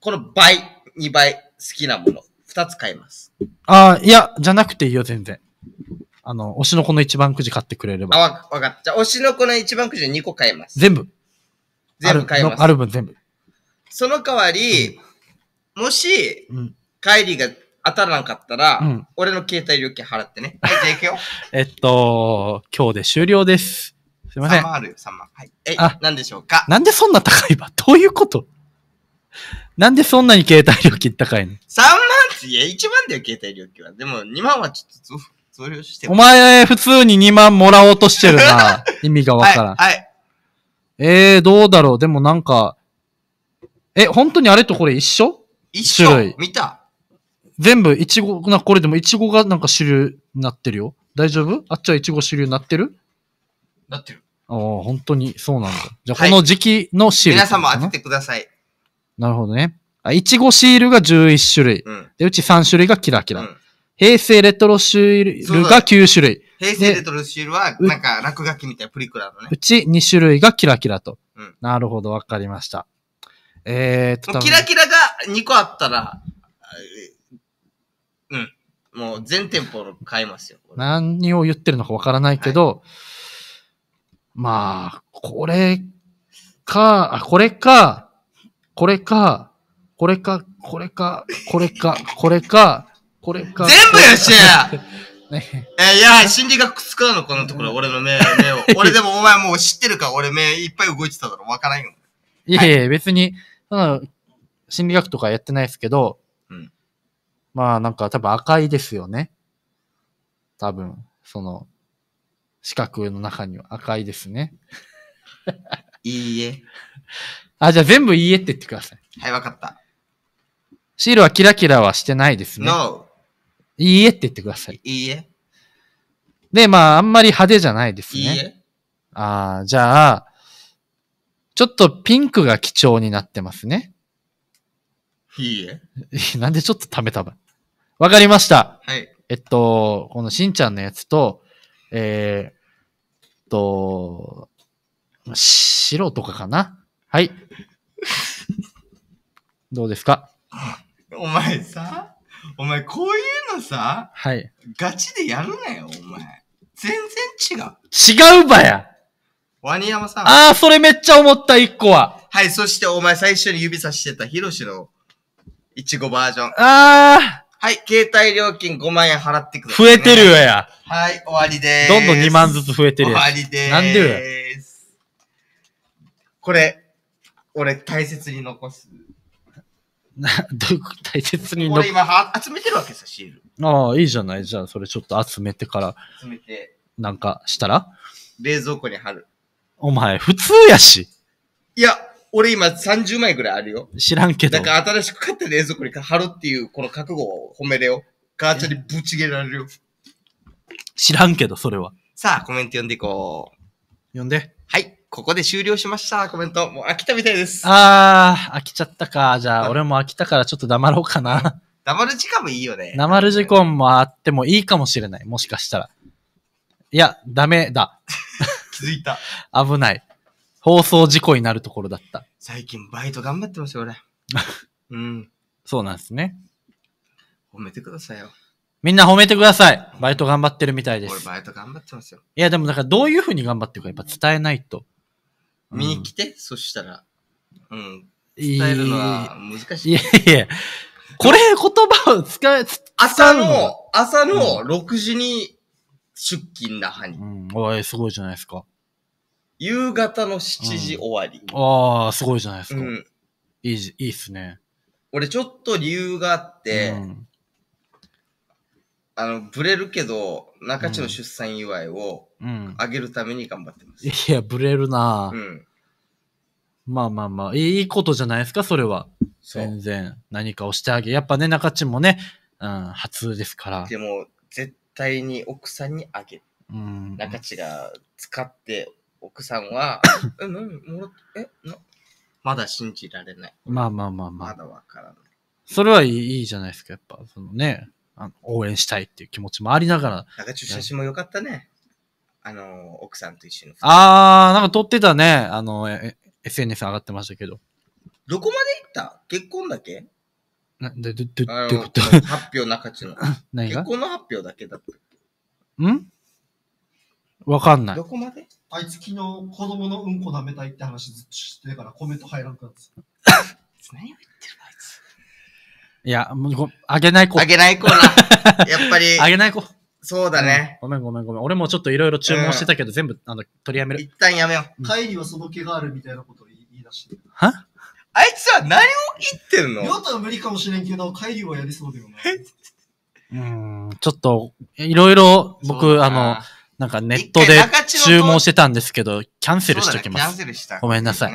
この倍、2倍好きなもの、2つ買います。ああ、いや、じゃなくていいよ、全然。あの、推しの子の一番くじ買ってくれれば。わ、わかった。じゃ推しの子の一番くじを2個買います。全部。全部買いあるます。ある分全部。その代わり、もし、うん。帰りが当たらなかったら、うん俺の携帯料金払ってね。はい、じゃあ行くよ。えっと、今日で終了です。すいませ3ん。万あるよ、3万。はい。えあ、何でしょうかなんでそんな高いわ どういうことなんでそんなに携帯料金高いの ?3 万って、いや、1万だよ、携帯料金は。でも、2万はちょっと増増量してお前、普通に2万もらおうとしてるな。意味がわからん。はい、はい。えー、どうだろうでもなんか、え、本当にあれとこれ一緒一種緒類見た全部、いちご、な、これでもいちごがなんか主流になってるよ。大丈夫あっちはいちご主流になってるなってる。ああ、本当にそうなんだ。じゃあ、この時期のシール、皆さんも当ててください。なるほどね。あいちごシールが11種類。うん。で、うち3種類がキラキうラ。ん、平成レトロシールが9種類。平成レトロシールは、なんか落書きみたいなプリクラのね。うち2種類がキラキラと。うんなるほど、わかりました。えーっと、キラキラが2個あったら、うん。もう全店舗買えますよ。何を言ってるのかわからないけど、はい、まあ、これか、あ、これか、これか、これか、これか、これか、これか、これか。全部よっしゃ ね、えいや、心理学使うの、このところ、俺の目、目を。俺でもお前もう知ってるか、俺目いっぱい動いてただろ、わからんよ。いやいや、別に、心理学とかやってないですけど、まあなんか多分赤いですよね。多分、その、四角の中には赤いですね。いいえ。あ、じゃあ全部いいえって言ってください。はい、わかった。シールはキラキラはしてないですね。No. いいえって言ってください。いいえ。で、まあ、あんまり派手じゃないですね。いいえ。ああ、じゃあ、ちょっとピンクが貴重になってますね。いいえ。なんでちょっと溜めたば。わかりました。はい。えっと、このしんちゃんのやつと、えー、っと、白とかかなはい。どうですかお前さ、お前こういうのさ、はい。ガチでやるなよ、お前。全然違う。違うばやワニヤマさん。ああ、それめっちゃ思った、一個は。はい、そしてお前最初に指さしてたヒロシのいちごバージョン。ああはい、携帯料金5万円払ってください、ね、増えてるや。はい、終わりでーす。どんどん2万ずつ増えてるや。終わりでーす。なんでや。これ、俺大切に残す。な、どう大切に残す。俺今は集めてるわけさ、シール。ああ、いいじゃない。じゃあ、それちょっと集めてから。集めて。なんかしたら冷蔵庫に貼る。お前、普通やし。いや、俺今30枚ぐらいあるよ。知らんけど。だから新しく買った冷蔵庫に貼るっていうこの覚悟を褒めれよ。母ちゃんにぶち切られるよ。知らんけど、それは。さあ、コメント読んでいこう。読んで。はい。ここで終了しました。コメント。もう飽きたみたいです。あー、飽きちゃったか。じゃあ、俺も飽きたからちょっと黙ろうかな。黙る時間もいいよね。黙る時間もあってもいいかもしれない。もしかしたら。いや、ダメだ。気づいた。危ない。放送事故になるところだった。最近バイト頑張ってますよ、俺。うん。そうなんですね。褒めてくださいよ。みんな褒めてください。バイト頑張ってるみたいで俺す。バイト頑張ってますよ。いや、でもだからどういうふうに頑張ってるかやっぱ伝えないと。見に来て、そしたら。うん。伝えるのは難しいい。やいや、これ言葉を使え、朝の、朝の6時に出勤なはに。うん、おい、すごいじゃないですか。夕方の7時終わり。ああ、すごいじゃないですか。うん、いい、いいっすね。俺ちょっと理由があって、うん、あの、ブレるけど、中地の出産祝いをあげるために頑張ってます。うん、いや、ブレるなぁ。うん。まあまあまあ、いいことじゃないですか、それは。全然。何かをしてあげ。やっぱね、中地もね、うん、初ですから。でも、絶対に奥さんにあげる。うん、中地が使って奥さんは、え、何もらえなまだ信じられない。まあまあまあままだわからない。それはいいいいじゃないですか。やっぱ、そのね、あの応援したいっていう気持ちもありながら。なんかちょっと写真も良かったね。あの、奥さんと一緒の。あー、なんか撮ってたね。あの、え SNS 上がってましたけど。どこまで行った結婚だけな、で、で、で、どあこと発表中地の。何結婚の発表だけだった。んわかんない。どこまであいつ昨日子供のうんこ舐めたいって話ずっとしてるからコメント入らんかった。何を言ってるのあいつ。いや、もうご、あげない子。あげない子な。やっぱり。あげない子。そうだね。ごめんごめんごめん。俺もちょっといろいろ注文してたけど、全部あの取りやめる。一旦やめよう。帰りはその毛があるみたいなことを言い出してる。はあいつは何を言ってんのりょは無理かもしれんけど、帰りはやりそうだよね。うん、ちょっと、いろいろ、僕、あの、なんかネットで注文してたんですけど、キャンセルしときます。ね、キャンセルした、ごめんなさい。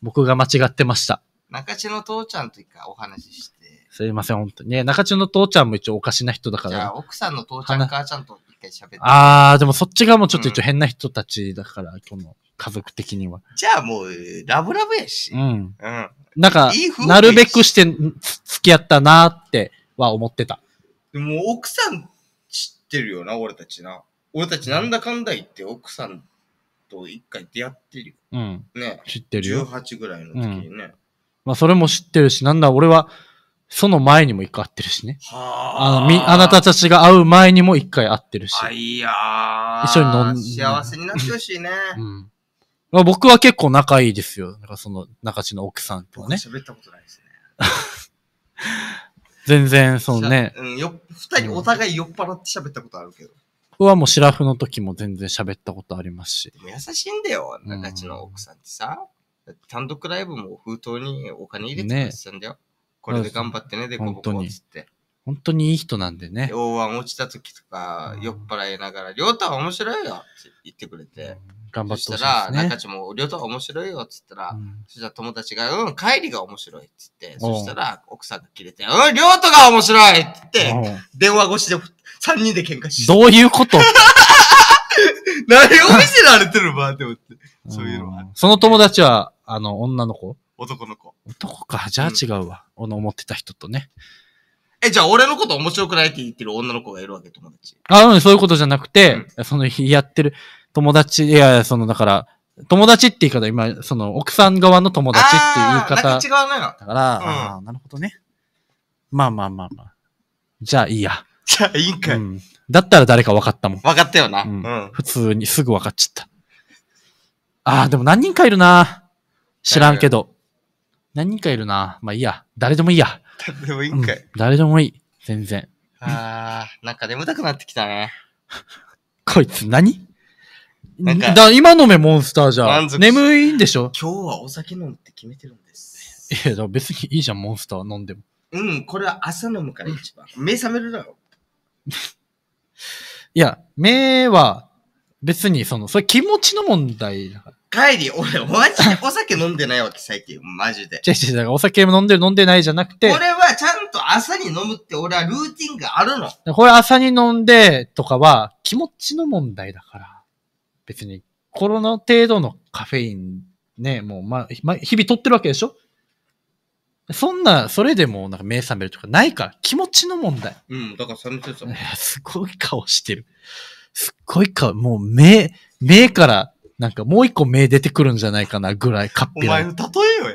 僕が間違ってました。中地の父ちゃんと一回お話しして。すいません、本当に。ね、中地の父ちゃんも一応おかしな人だから。じゃあ、奥さんの父ちゃん、母ちゃんと一回喋って。あー、でもそっち側もちょっと一応変な人たちだから、うん、の家族的には。じゃあもう、ラブラブやし。うん。うん。なんか、いいなるべくして付き合ったなーっては思ってた。でも奥さん知ってるよな、俺たちな。俺たちなんだかんだ言って奥さんと一回出会ってるよ。うん。ね。知ってるよ。18ぐらいの時にね。まあ、それも知ってるし、なんだ、俺は、その前にも一回会ってるしね。はあの、み、あなたたちが会う前にも一回会ってるし。いや一緒に飲ん幸せになってほしいね。うん。まあ、僕は結構仲いいですよ。なんかその、中地の奥さんとね。喋ったことないですね。全然、そのね。うん、よ、二人お互い酔っ払って喋ったことあるけど。はもうシラフの時も全然喋ったことありますし。優しいんだよ、あたちの奥さんってさ。単独ライブも封筒にお金入れてたんだよ。ね、これで頑張ってね、で、こぼこっつって。本当にいい人なんでね。大腕落ちた時とか、酔っ払いながら、りょうたは面白いよって言ってくれて。うん頑張ってほしい、ね、そしたら、中地も、両方面白いよ、っつったら、うん、そしたら友達が、うん、帰りが面白い、っつって、そしたら、奥さんが切れて、うん、両方が面白いっつって、電話越しで、3人で喧嘩して。どういうこと 何を見せられてるばって思って。そういうのは。その友達は、あの、女の子男の子。男か。じゃあ違うわ。うん、思ってた人とね。え、じゃあ俺のこと面白くないって言ってる女の子がいるわけ、友達。あ、うん、そういうことじゃなくて、うん、その、やってる、友達、いや、その、だから、友達って言い方、今、その、奥さん側の友達っていう言い方。あ違うなだから、うん、ああ、なるほどね。まあまあまあまあ。じゃあいいや。じゃあいいんかい。うん、だったら誰か分かったもん。分かったよな。うん。うん、普通にすぐ分かっちゃった。ああ、でも何人かいるな。知らんけど。何人かいるな。まあいいや。誰でもいいや。誰でもいいんかい。うん、誰でもいい。全然。ああ、なんか眠たくなってきたね。こいつ何だ今飲めモンスターじゃ眠いんでしょ今日はお酒飲むって決めてるんです。いや、だ別にいいじゃん、モンスター飲んでも。うん、これは朝飲むから一番。目覚めるだろ。いや、目は、別にその、それ気持ちの問題だから。帰り、俺、マジでお酒飲んでないわけ、最近。マジで。違う違う、だからお酒飲んでる飲んでないじゃなくて、俺はちゃんと朝に飲むって、俺はルーティンがあるの。これ朝に飲んでとかは気持ちの問題だから。別に、この程度のカフェイン、ね、もう、ま、ま、日々取ってるわけでしょそんな、それでもなんか目覚めるとかないから、気持ちの問題。うん、だから冷めてた。すごい顔してる。すっごい顔、もう目、目から、なんかもう一個目出てくるんじゃないかなぐらいかっぴら。お前の例えよ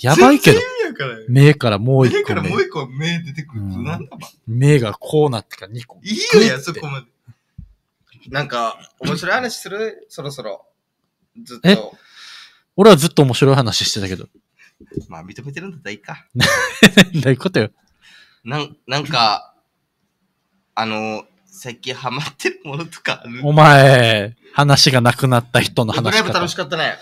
や。やばいけど。から目からもう一個目。目からもう一個目出てくる。うん、なんだ目がこうなってから2個。いいよや、そこまで。なんか、面白い話するそろそろ。ずっと。俺はずっと面白い話してたけど。まあ、認めてるんだったらいいか。どういうことよ。なん、なんか、あの、最近ハマってるものとかあるお前、話がなくなった人の話。ラ話イブ楽しかったね。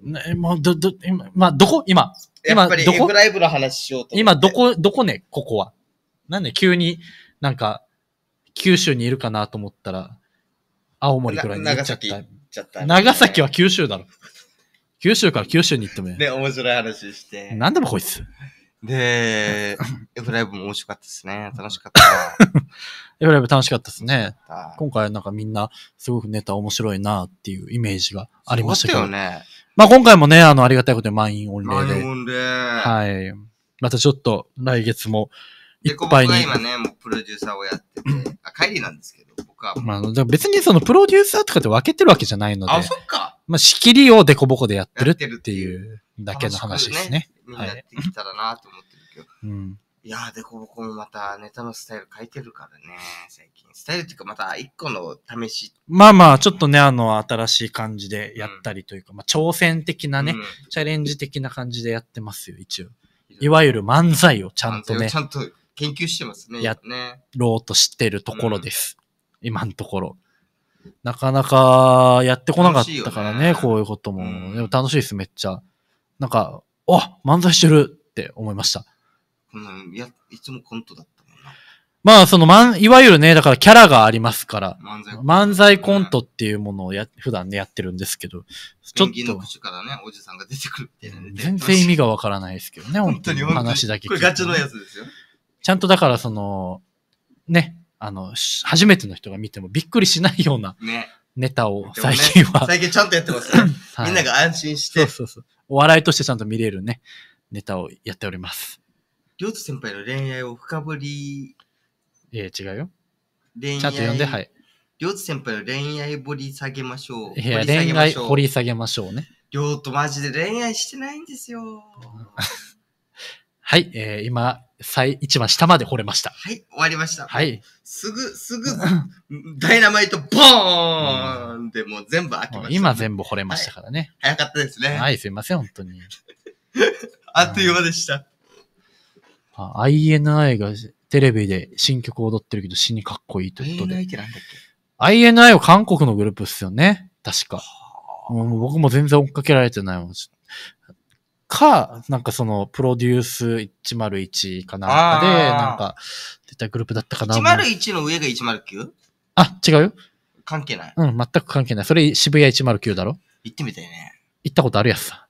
ねまあ、ど、ど、今、まあ、どこ今、やっぱり今どこライブの話しようと今、どこ、どこね、ここは。なんで急に、なんか、九州にいるかなと思ったら、青森くらいに行っちゃった。ちゃった、ね、長崎は九州だろ。九州から九州に行ってもいい。で、面白い話して。なんでもこいつ。で、F ライブも面白かったですね。楽しかった。F ライブ楽しかったですね。今回なんかみんなすごくネタ面白いなっていうイメージがありましたけど。ね。まあ今回もね、あの、ありがたいことに満員御礼で。満員御礼。はい。またちょっと来月もいっぱいに。今ね、もうプロデューサーをやってて。帰りなんですけど、僕は。まあ、じゃあ別にそのプロデューサーとかで分けてるわけじゃないので、あ、そっか。まあ、仕切りをデコボコでやってるっていうだけの話ですね。ねみんなやってきたらなと思ってるけど。うん。いやー、デコボコもまたネタのスタイル書いてるからね、最近。スタイルっていうかまた一個の試し。まあまあ、ちょっとね、あの、新しい感じでやったりというか、うん、まあ、挑戦的なね、うん、チャレンジ的な感じでやってますよ、一応。いわゆる漫才をちゃんとね。ちゃんと研究してますね。やろうとしてるところです。うん、今のところ。なかなかやってこなかったからね、ねこういうことも。でも楽しいです、めっちゃ。なんか、あ漫才してるって思いました。んいや、いつもコントだったもんな。まあ、その、まん、いわゆるね、だからキャラがありますから、漫才漫才コントっていうものをや、普段ね、やってるんですけど、ちょっと。の口からね、おじさんが出てくるみい全然意味がわからないですけどね、本当に話だけ。これガチのやつですよ。ちゃんとだからその、ね、あの、初めての人が見てもびっくりしないようなネタを最近は、ね最近ちゃんとやってますね はい。みんなが安心して。そうそうそう。お笑いとしてちゃんと見れるね、ネタをやっております。りょうつ先輩の恋愛を深掘り。ええ、違うよ。恋愛。ちゃんと読んで、はい。りょうつ先輩の恋愛掘り下げましょう。いや、恋愛掘り下げましょうね。りょうとマジで恋愛してないんですよ。はい、えー、今、最、一番下まで掘れました。はい、終わりました。はい。すぐ、すぐ、ダイナマイト、ボーンで、もう全部開きました、ね、今全部掘れましたからね、はい、早かったですね。はい、すいません、本当に。あっという間でした。INI がテレビで新曲踊ってるけど死にかっこいいということで。INI ってなんだっけ ?INI は韓国のグループっすよね。確か。もう僕も全然追っかけられてないもん。ちょっとか、なんかその、プロデュース101かなかで、なんか、出たグループだったかな。101の上が 109? あ、違うよ。関係ない。うん、全く関係ない。それ渋谷109だろ行ってみたいね。行ったことあるやつさ。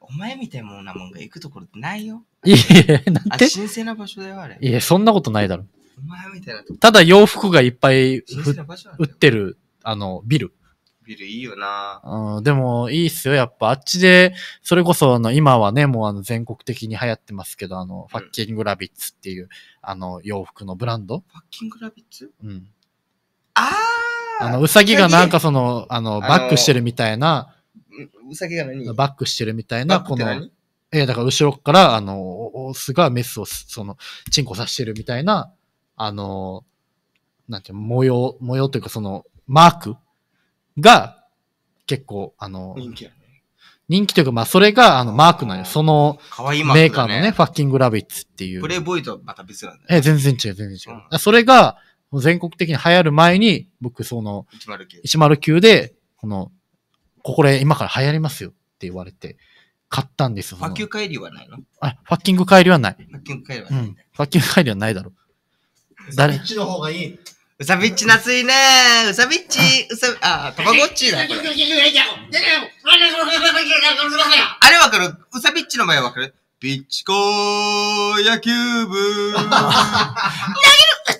お前みたいもんなもんが行くところってないよ。いえ、なんて神聖な場所だよ、あれ。いえ、そんなことないだろ。お前みたいなただ洋服がいっぱい売ってる、あの、ビル。ビルいいよなうん、でもいいっすよ。やっぱあっちで、それこそあの今はね、もうあの全国的に流行ってますけど、あの、ファッキングラビッツっていう、あの洋服のブランド。ファッキングラビッツうん。あああの、うさぎがなんかその、あの、バックしてるみたいな、ううさぎが何バックしてるみたいな、この、えだから後ろから、あの、オスがメスをその、チンコさしてるみたいな、あの、なんていうの模様、模様というかその、マークが、結構、あの、人気やね。人気というか、まあ、それが、あの、マークなんよ。その、かわいいマメーカーのね、ファッキングラビッツっていう。プレイボーイとはまた別なんだえ、全然違う、全然違う。うんそれが、全国的に流行る前に、僕、その、109。で、この、ここで今から流行りますよって言われて、買ったんですファッキング帰りはないのあ、ファッキング帰りはない。ァッキング帰りはないん。ファッキング帰りはないだろ。誰っちの方がいい。うさびっちなすいねうさびっちうさ、あ、たまごっちだ。あれわかるうさびっちの前わかるピッチコー野球部。投げる打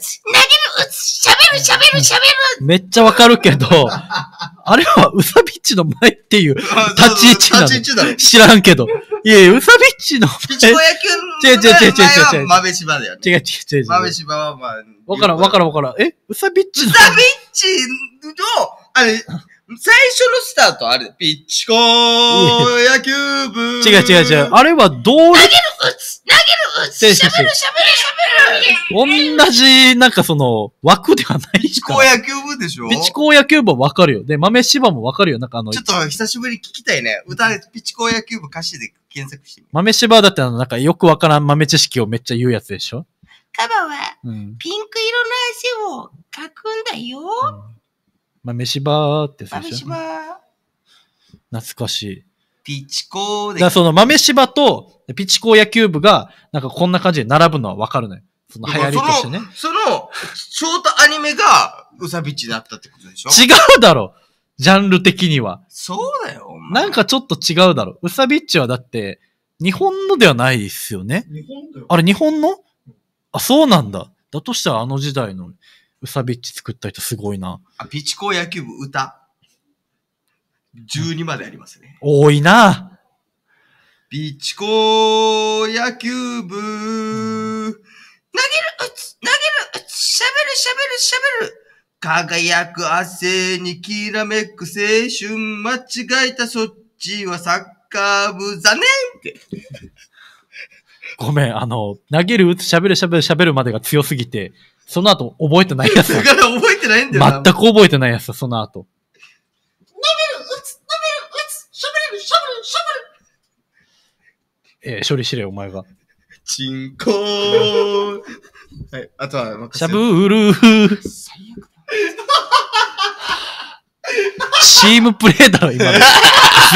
つ投げる打つ喋る喋る喋るめっちゃわかるけど、あれはうさびっちの前っていう立ち位置なの。知らんけど。いやいや、うさびっちの前。ピッチコー野球の前は豆柴だよ、ね。違う違う違う違う。豆柴はまあ、わからん、わからん、わからん。えウサビッチウサビッチの、あれ、最初のスタート、あれ、ピッチコー野球部。違う違う違う。あれはどう投げる打つ投げる打つ喋る喋る喋る同じ、なんかその、枠ではないピッチコー野球部でしょピッチコー野球部はわかるよ。で、豆芝もわかるよ。なんかあの、ちょっと久しぶり聞きたいね。歌、ピッチコー野球部歌詞で検索して豆芝だってあの、なんかよくわからん豆知識をめっちゃ言うやつでしょカバはピンク色の足を描くんだよ。うん、まあ、飯場ってさ、飯場。懐かしい。ピチコで。だその豆柴とピチコ野球部が、なんかこんな感じで並ぶのはわかるの、ね、よ。その流行りとしてね。その、そのショートアニメがうさびちだったってことでしょ違うだろジャンル的には。そうだよ、なんかちょっと違うだろうさびっちはだって、日本のではないですよね。日本あれ、日本のあ、そうなんだ。だとしたらあの時代のうさびっち作った人すごいな。あ、ピチコ野球部歌。12までありますね。多いな。ピチコ野球部、投げる、打つ、投げる、打つ、喋る、喋る、喋る。輝く汗にきらめく青春間違えたそっちはサッカー部残念って。ごめん、あの、投げる、打つ、喋る、喋る、喋るまでが強すぎて、その後覚えてないやつ。だから覚えてないんだよな。全く覚えてないやつだ、その後。投げる、打つ、投げる、打つ、喋る、喋る、喋る。えー、処理しれよ、お前が。チンコー。はい、あとは任せ、しゃるー。チームプレイだろ、今の。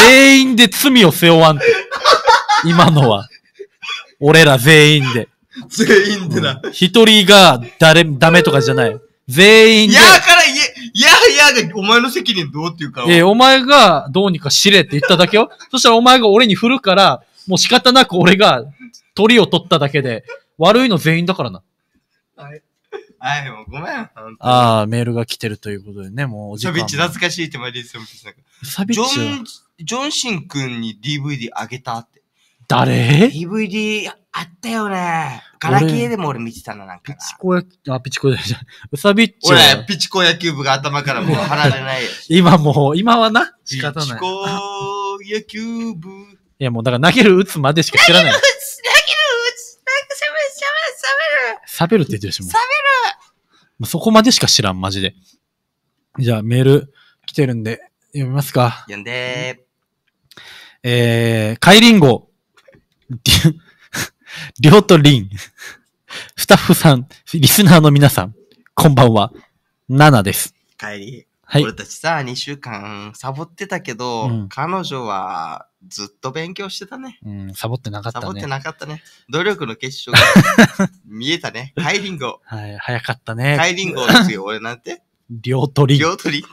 全員で罪を背負わん今のは。俺ら全員で。全員でな。一、人が誰、ダメとかじゃない。全員いで。やーから言え、いやいやがお前の責任どうっていうか。えーお前がどうにかしれって言っただけよ。そしたらお前が俺に振るから、もう仕方なく俺が鳥を取っただけで、悪いの全員だからな。はい。はい、もうごめん。あ。ああメールが来てるということでね、もうおビッチ懐かしいって前で言ってたサビッジチジョン、ジョンシン君に DVD あげたって誰 ?DVD あったよね。ガラキエでも俺見てたな、なんかピチコ野球、あ、ピチコ野球、うさびっち。俺、ピチコ野球部が頭からもう離れない。今もう、今はな、仕方ない。ピチコ野球部。いや、もうだから投げる打つまでしか知らない。投げる打つ、投げる打つ、なんか喋る、喋る、喋る。喋るって言ってるしもう。喋る。そこまでしか知らん、マジで。じゃあ、メール来てるんで、読みますか。読んでー。えー、カイリンゴ。りょうとりん。スタッフさん、リスナーの皆さん、こんばんは。ナナです。帰り。はい俺たちさ、2週間サボってたけど、うん彼女はずっと勉強してたね。うん、サボってなかったサボってなかったね。努力の結晶が 見えたね。はい、リンゴ。はい、早かったね。イリンゴですよ、俺なんて。りょうとりん。両取り。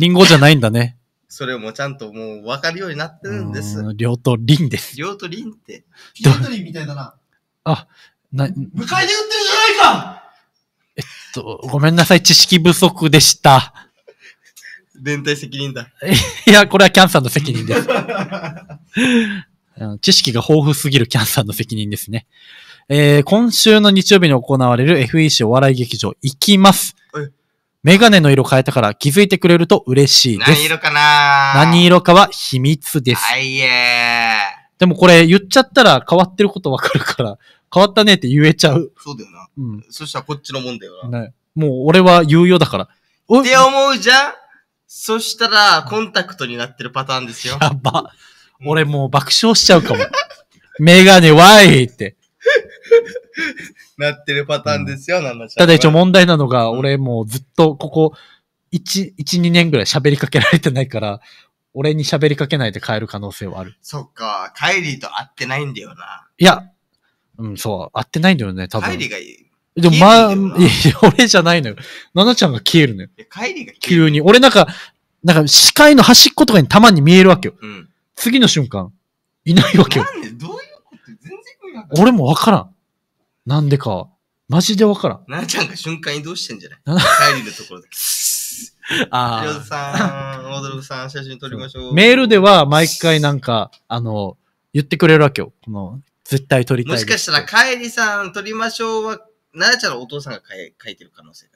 リンゴじゃないんだね。それもちゃんともう分かるようになってるんです。両と輪です。両と輪って。ピとトリンみたいだな。あ、な、迎えで売ってるじゃないかえっと、ごめんなさい、知識不足でした。全体責任だ。いや、これはキャンさんの責任です。知識が豊富すぎるキャンさんの責任ですね。えー、今週の日曜日に行われる FEC お笑い劇場行きます。メガネの色変えたから気づいてくれると嬉しいです。何色かな何色かは秘密です。はいえでもこれ言っちゃったら変わってることわかるから、変わったねって言えちゃう。そうだよな。うん。そしたらこっちのもんだよな。ね、もう俺は言うよだから。って思うじゃんそしたら、コンタクトになってるパターンですよ。やば。俺もう爆笑しちゃうかも。メガネワイって。なってるパターンですよ、うん、ちゃん。ただ一応問題なのが、うん、俺もうずっとここ、1、1、2年ぐらい喋りかけられてないから、俺に喋りかけないで帰る可能性はある。そっか、カイリーと会ってないんだよな。いや、うん、そう、会ってないんだよね、多分。カイリーがいい。でも、まあ、俺じゃないのよ。ななちゃんが消えるのよ。が急に。俺なんか、なんか視界の端っことかにたまに見えるわけよ。うん、次の瞬間、いないわけよ。なんでどういう 俺もわからん。なんでか。マジでわからん。なあちゃんが瞬間移動してんじゃない帰りのところで。ああ。ひろさん、大泥さん、写真撮りましょう。メールでは毎回なんか、あの、言ってくれるわけよ。この、絶対撮りたい。もしかしたら、帰りさん撮りましょうは、なあちゃんのお父さんが書いてる可能性が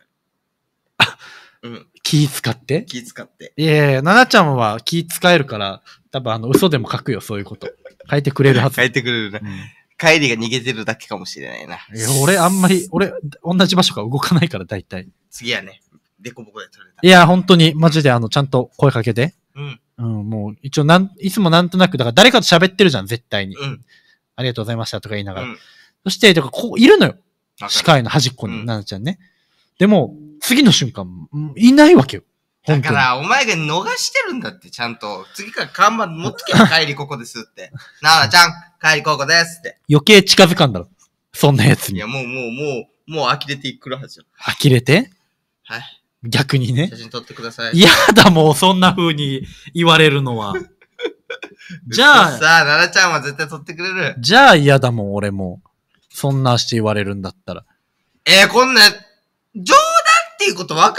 ある。うん、気使って気使って。いやいや、ななちゃんは気使えるから、多分あの、嘘でも書くよ、そういうこと。書いてくれるはず。書いてくれるね。うん帰りが逃げてるだけかもしれないな。いや、俺あんまり、俺、同じ場所か動かないから、大体。次はね、デコボコで撮れた。いや、本当に、マジで、あの、ちゃんと声かけて。うん。うん、もう、一応、なん、いつもなんとなく、だから誰かと喋ってるじゃん、絶対に。うん。ありがとうございましたとか言いながうら。ん。そして、だからここいるのよ。視界の端っこに、うん奈々ちゃんね。でも、次の瞬間、いないわけよ。だから、お前が逃してるんだって、ちゃんと。次から看板持ってけて、帰りここですって。な あちゃん、帰りここですって。余計近づかんだろ。そんなやつに。いや、もう、もう、もう、もう呆れてくるはずよ。呆れてはい。逆にね。写真撮ってください。嫌だ、もう、そんな風に言われるのは。じゃあ。さあ、奈々ちゃんは絶対撮ってくれる。じゃあ嫌だもん、俺も。そんなして言われるんだったら。えー、こんな、冗談っていうこと分から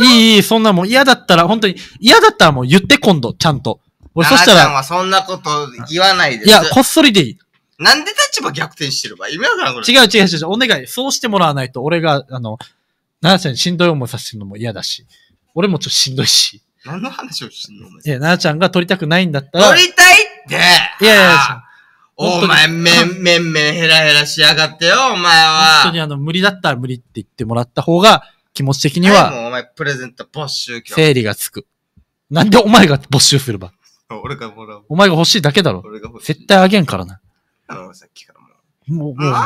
いい、いい、そんなもん。嫌だったら、本当に、嫌だったらもう言って今度、ちゃんと。俺、そしたら。ちゃんはそんなこと言わないです。いや、こっそりでいい。なんで立場逆転してるわ意味わからん、これ。違う違う違う、お願い。そうしてもらわないと、俺が、あの、奈々ちゃんにしんどい思いさせるのも嫌だし。俺もちょっとしんどいし。何の話をしてんのいや、奈々ちゃんが撮りたくないんだったら。撮りたいっていやいや、お前、めん めんめんヘラヘラしやがってよ、お前は。本当にあの、無理だったら無理って言ってもらった方が、気持ち的には、もうお前プレゼント没収整理がつく。なんでお前が没収すれば。俺がもらう。お前が欲しいだけだろ。俺が欲しい。絶対あげんからな。あの、さっきからもう。もう、もう。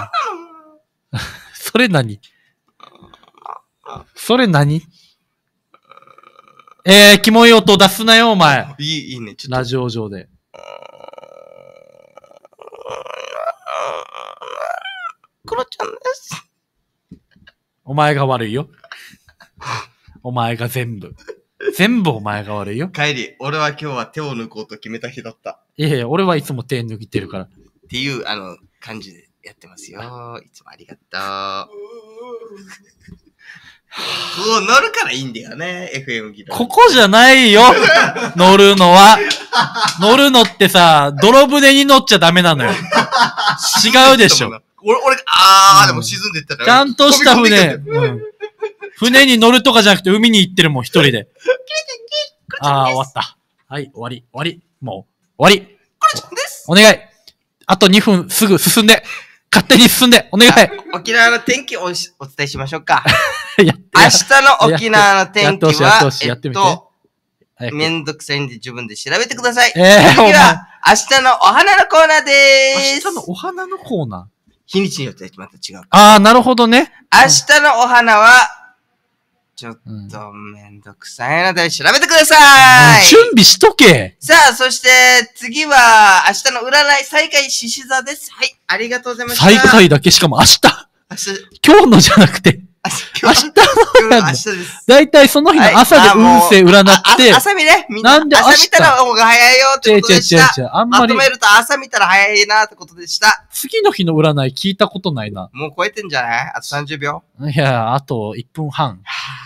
それ何それ何えー、キモい音出すなよ、お前。いい、いいね、ちょっと。ラジオ上で。クロちゃんです。お前が悪いよ。お前が全部。全部お前が悪いよ。帰り、俺は今日は手を抜こうと決めた日だった。いやいや、俺はいつも手抜いてるから。っていう、あの、感じでやってますよ。いつもありがとう。こう乗るからいいんだよね、FM ギター。ここじゃないよ乗るのは。乗るのってさ、泥船に乗っちゃダメなのよ。違うでしょ。。俺、俺、あー、でも沈んでったら。ちゃんとした船、船に乗るとかじゃなくて海に行ってるもん、一人で。ああ、終わった。はい、終わり、終わり。もう、終わり。お願い。あと2分すぐ進んで。勝手に進んで、お願い。沖縄の天気をお伝えしましょうか。明日の沖縄の天気は、えっと、めんどくさいんで自分で調べてください。えー、次は、明日のお花のコーナーでーす。明日のお花のコーナー日にちによってまた違う。ああ、なるほどね。明日のお花は、ちょっとめんどくさいので調べてください、準備しとけさあ、そして次は明日の占い最下位獅子座です。はい、ありがとうございました。最下位だけしかも明日明日今日のじゃなくて。明日のやつ。だいたいその日の朝で運勢占って。朝見ね。みんな。なんで朝見たら方が早いよってことでした。違う違う違う。あんまり。まとめると朝見たら早いなってことでした。次の日の占い聞いたことないな。もう超えてんじゃないあと30秒いや、あと1分半。は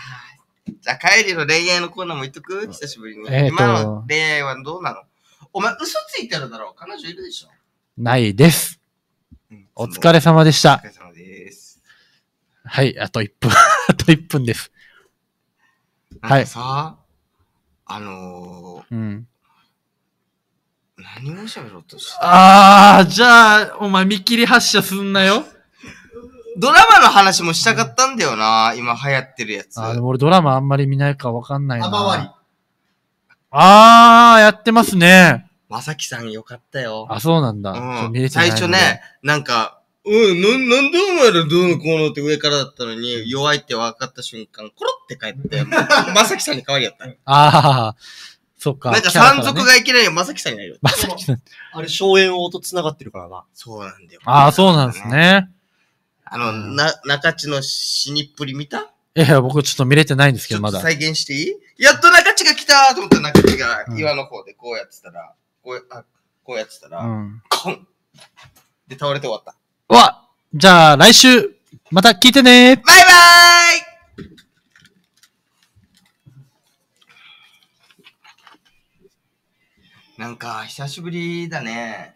じゃあ、帰りの恋愛のコーナーも言っとく久しぶりに。えー今の恋愛はどうなのお前、嘘ついてるだろう彼女いるでしょないです。お疲れ様でしおた疲。れ様です。はい、あと1分。あと1分です。はいさ、あのうん。ー、何を喋ろうとしてあー、じゃあ、お前見切り発車すんなよ。ドラマの話もしたかったんだよな、今流行ってるやつ。あ、でも俺ドラマあんまり見ないかわかんないな。雨り。あー、やってますね。まさきさんよかったよ。あ、そうなんだ。うん、見れ最初ね、なんか、うんな、なんでお前らどうのこうのって上からだったのに、弱いって分かった瞬間、コロって帰って、まさきさんに代わりやった。ああ、そっか。なんか山賊がいきなりまさきさんになるよ。まさきさん。あれ、荘園王と繋がってるからな。そうなんだよ。ああ、そうなんですね。あの、な、中地の死にっぷり見たいや、僕ちょっと見れてないんですけど、まだ。再現していいやっと中地が来たと思ったら中地が岩の方でこうやってたら、こうやあこうやってたら、うんで倒れて終わった。わじゃあ、来週、また聞いてねバイバーイなんか、久しぶりだね。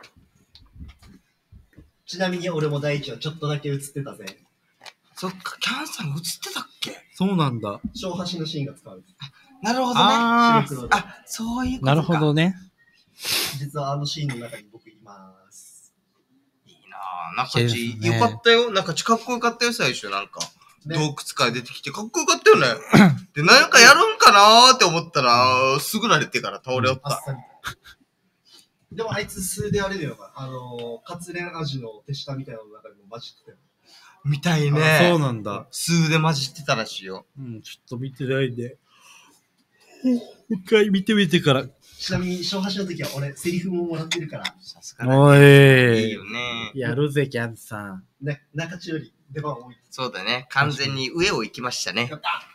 ちなみに俺も第一話ちょっとだけ映ってたぜ。そっか、キャンさん映ってたっけそうなんだ。小橋のシーンが使われてなるほどね。ああ、そういうことか。なるほどね。実はあのシーンの中に僕います。いいなぁ。中地、ね、よかったよ。なんかかっこよかったよ、最初。なんか、ね、洞窟から出てきてかっこよかったよね。で、なんかやるんかなーって思ったら、すぐられてから倒れおった。でもあいつ数であれだよな、あの、レン味の手下みたいなの中にも混じってたよ。みたいね。そうなんだ。数で混じってたらしいよ。うん、ちょっと見てないで。一回見てみてから。ちなみに、小橋の時は俺、セリフももらってるから、さすがおいいい。よね。やるぜ、ギャンさん。ね、中地より出番多い。そうだね。完全に上を行きましたね。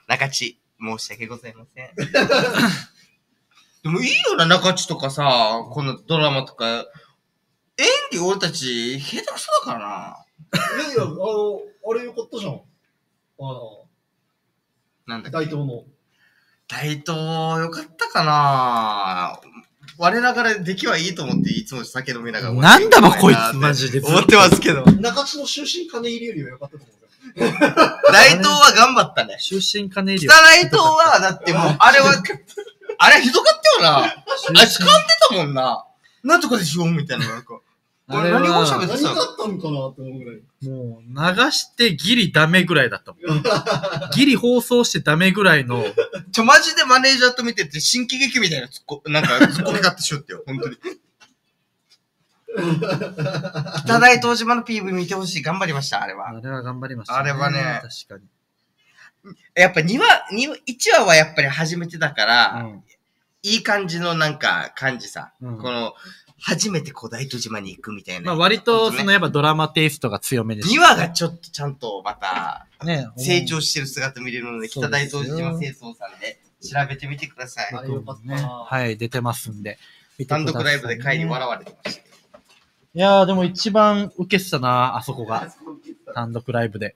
中地、申し訳ございません。でもいいよな、中地とかさ、このドラマとか。演技俺たち、下手くそだからな。いやいや、あの、あれよかったじゃん。あの、なんだっけ。大東の。大東、よかったかな我ながら出来はいいと思って、いつも酒飲みながら。なんだばこいつ、マジで。思ってますけど。中地の終身金入りよりはよかったと思う。大東は頑張ったね。終身金入り。北大東は、だってもう、あれは、あれひどかったよな。あれ掴んでたもんな。なんとかでしようみたいな。なんか。あれ何を喋ってた何だったのかなって思うぐらい。もう、流してギリダメぐらいだったもん。ギリ放送してダメぐらいの。ちょ、マジでマネージャーと見てて、新喜劇みたいなツッコ、なんか、ツッコミがってしょってよ、本当に。汚 い東島の PV 見てほしい。頑張りました、あれは。あれは頑張りました、ね、あれはね。確かに。やっぱ2話、2 1話はやっぱり初めてだから、いい感じのなんか感じさ。うん、この、初めて古代戸島に行くみたいな。まあ割と、そのやっぱドラマテイストが強めです、ね。2話がちょっとちゃんとまた、ね、成長してる姿見れるので、北大東島清掃さんで調べてみてください。あ、よかった。はい、出てますんで。単独ライブで帰り笑われてましたけど。いやー、でも一番受けてたな、あそこが。単独ライブで。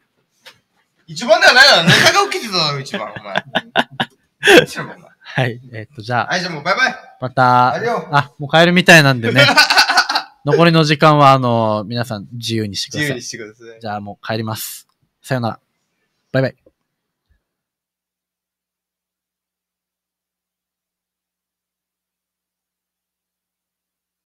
一番ではないだろ、ネが受けてたの、ろ、一番、お前。一番、お前。はい。えっと、じゃあ。はい、じゃあもうバイバイ。また、あ、もう帰るみたいなんでね。残りの時間は、あの、皆さん自由にしてください。自由にしてください。じゃあもう帰ります。さよなら。バイバイ。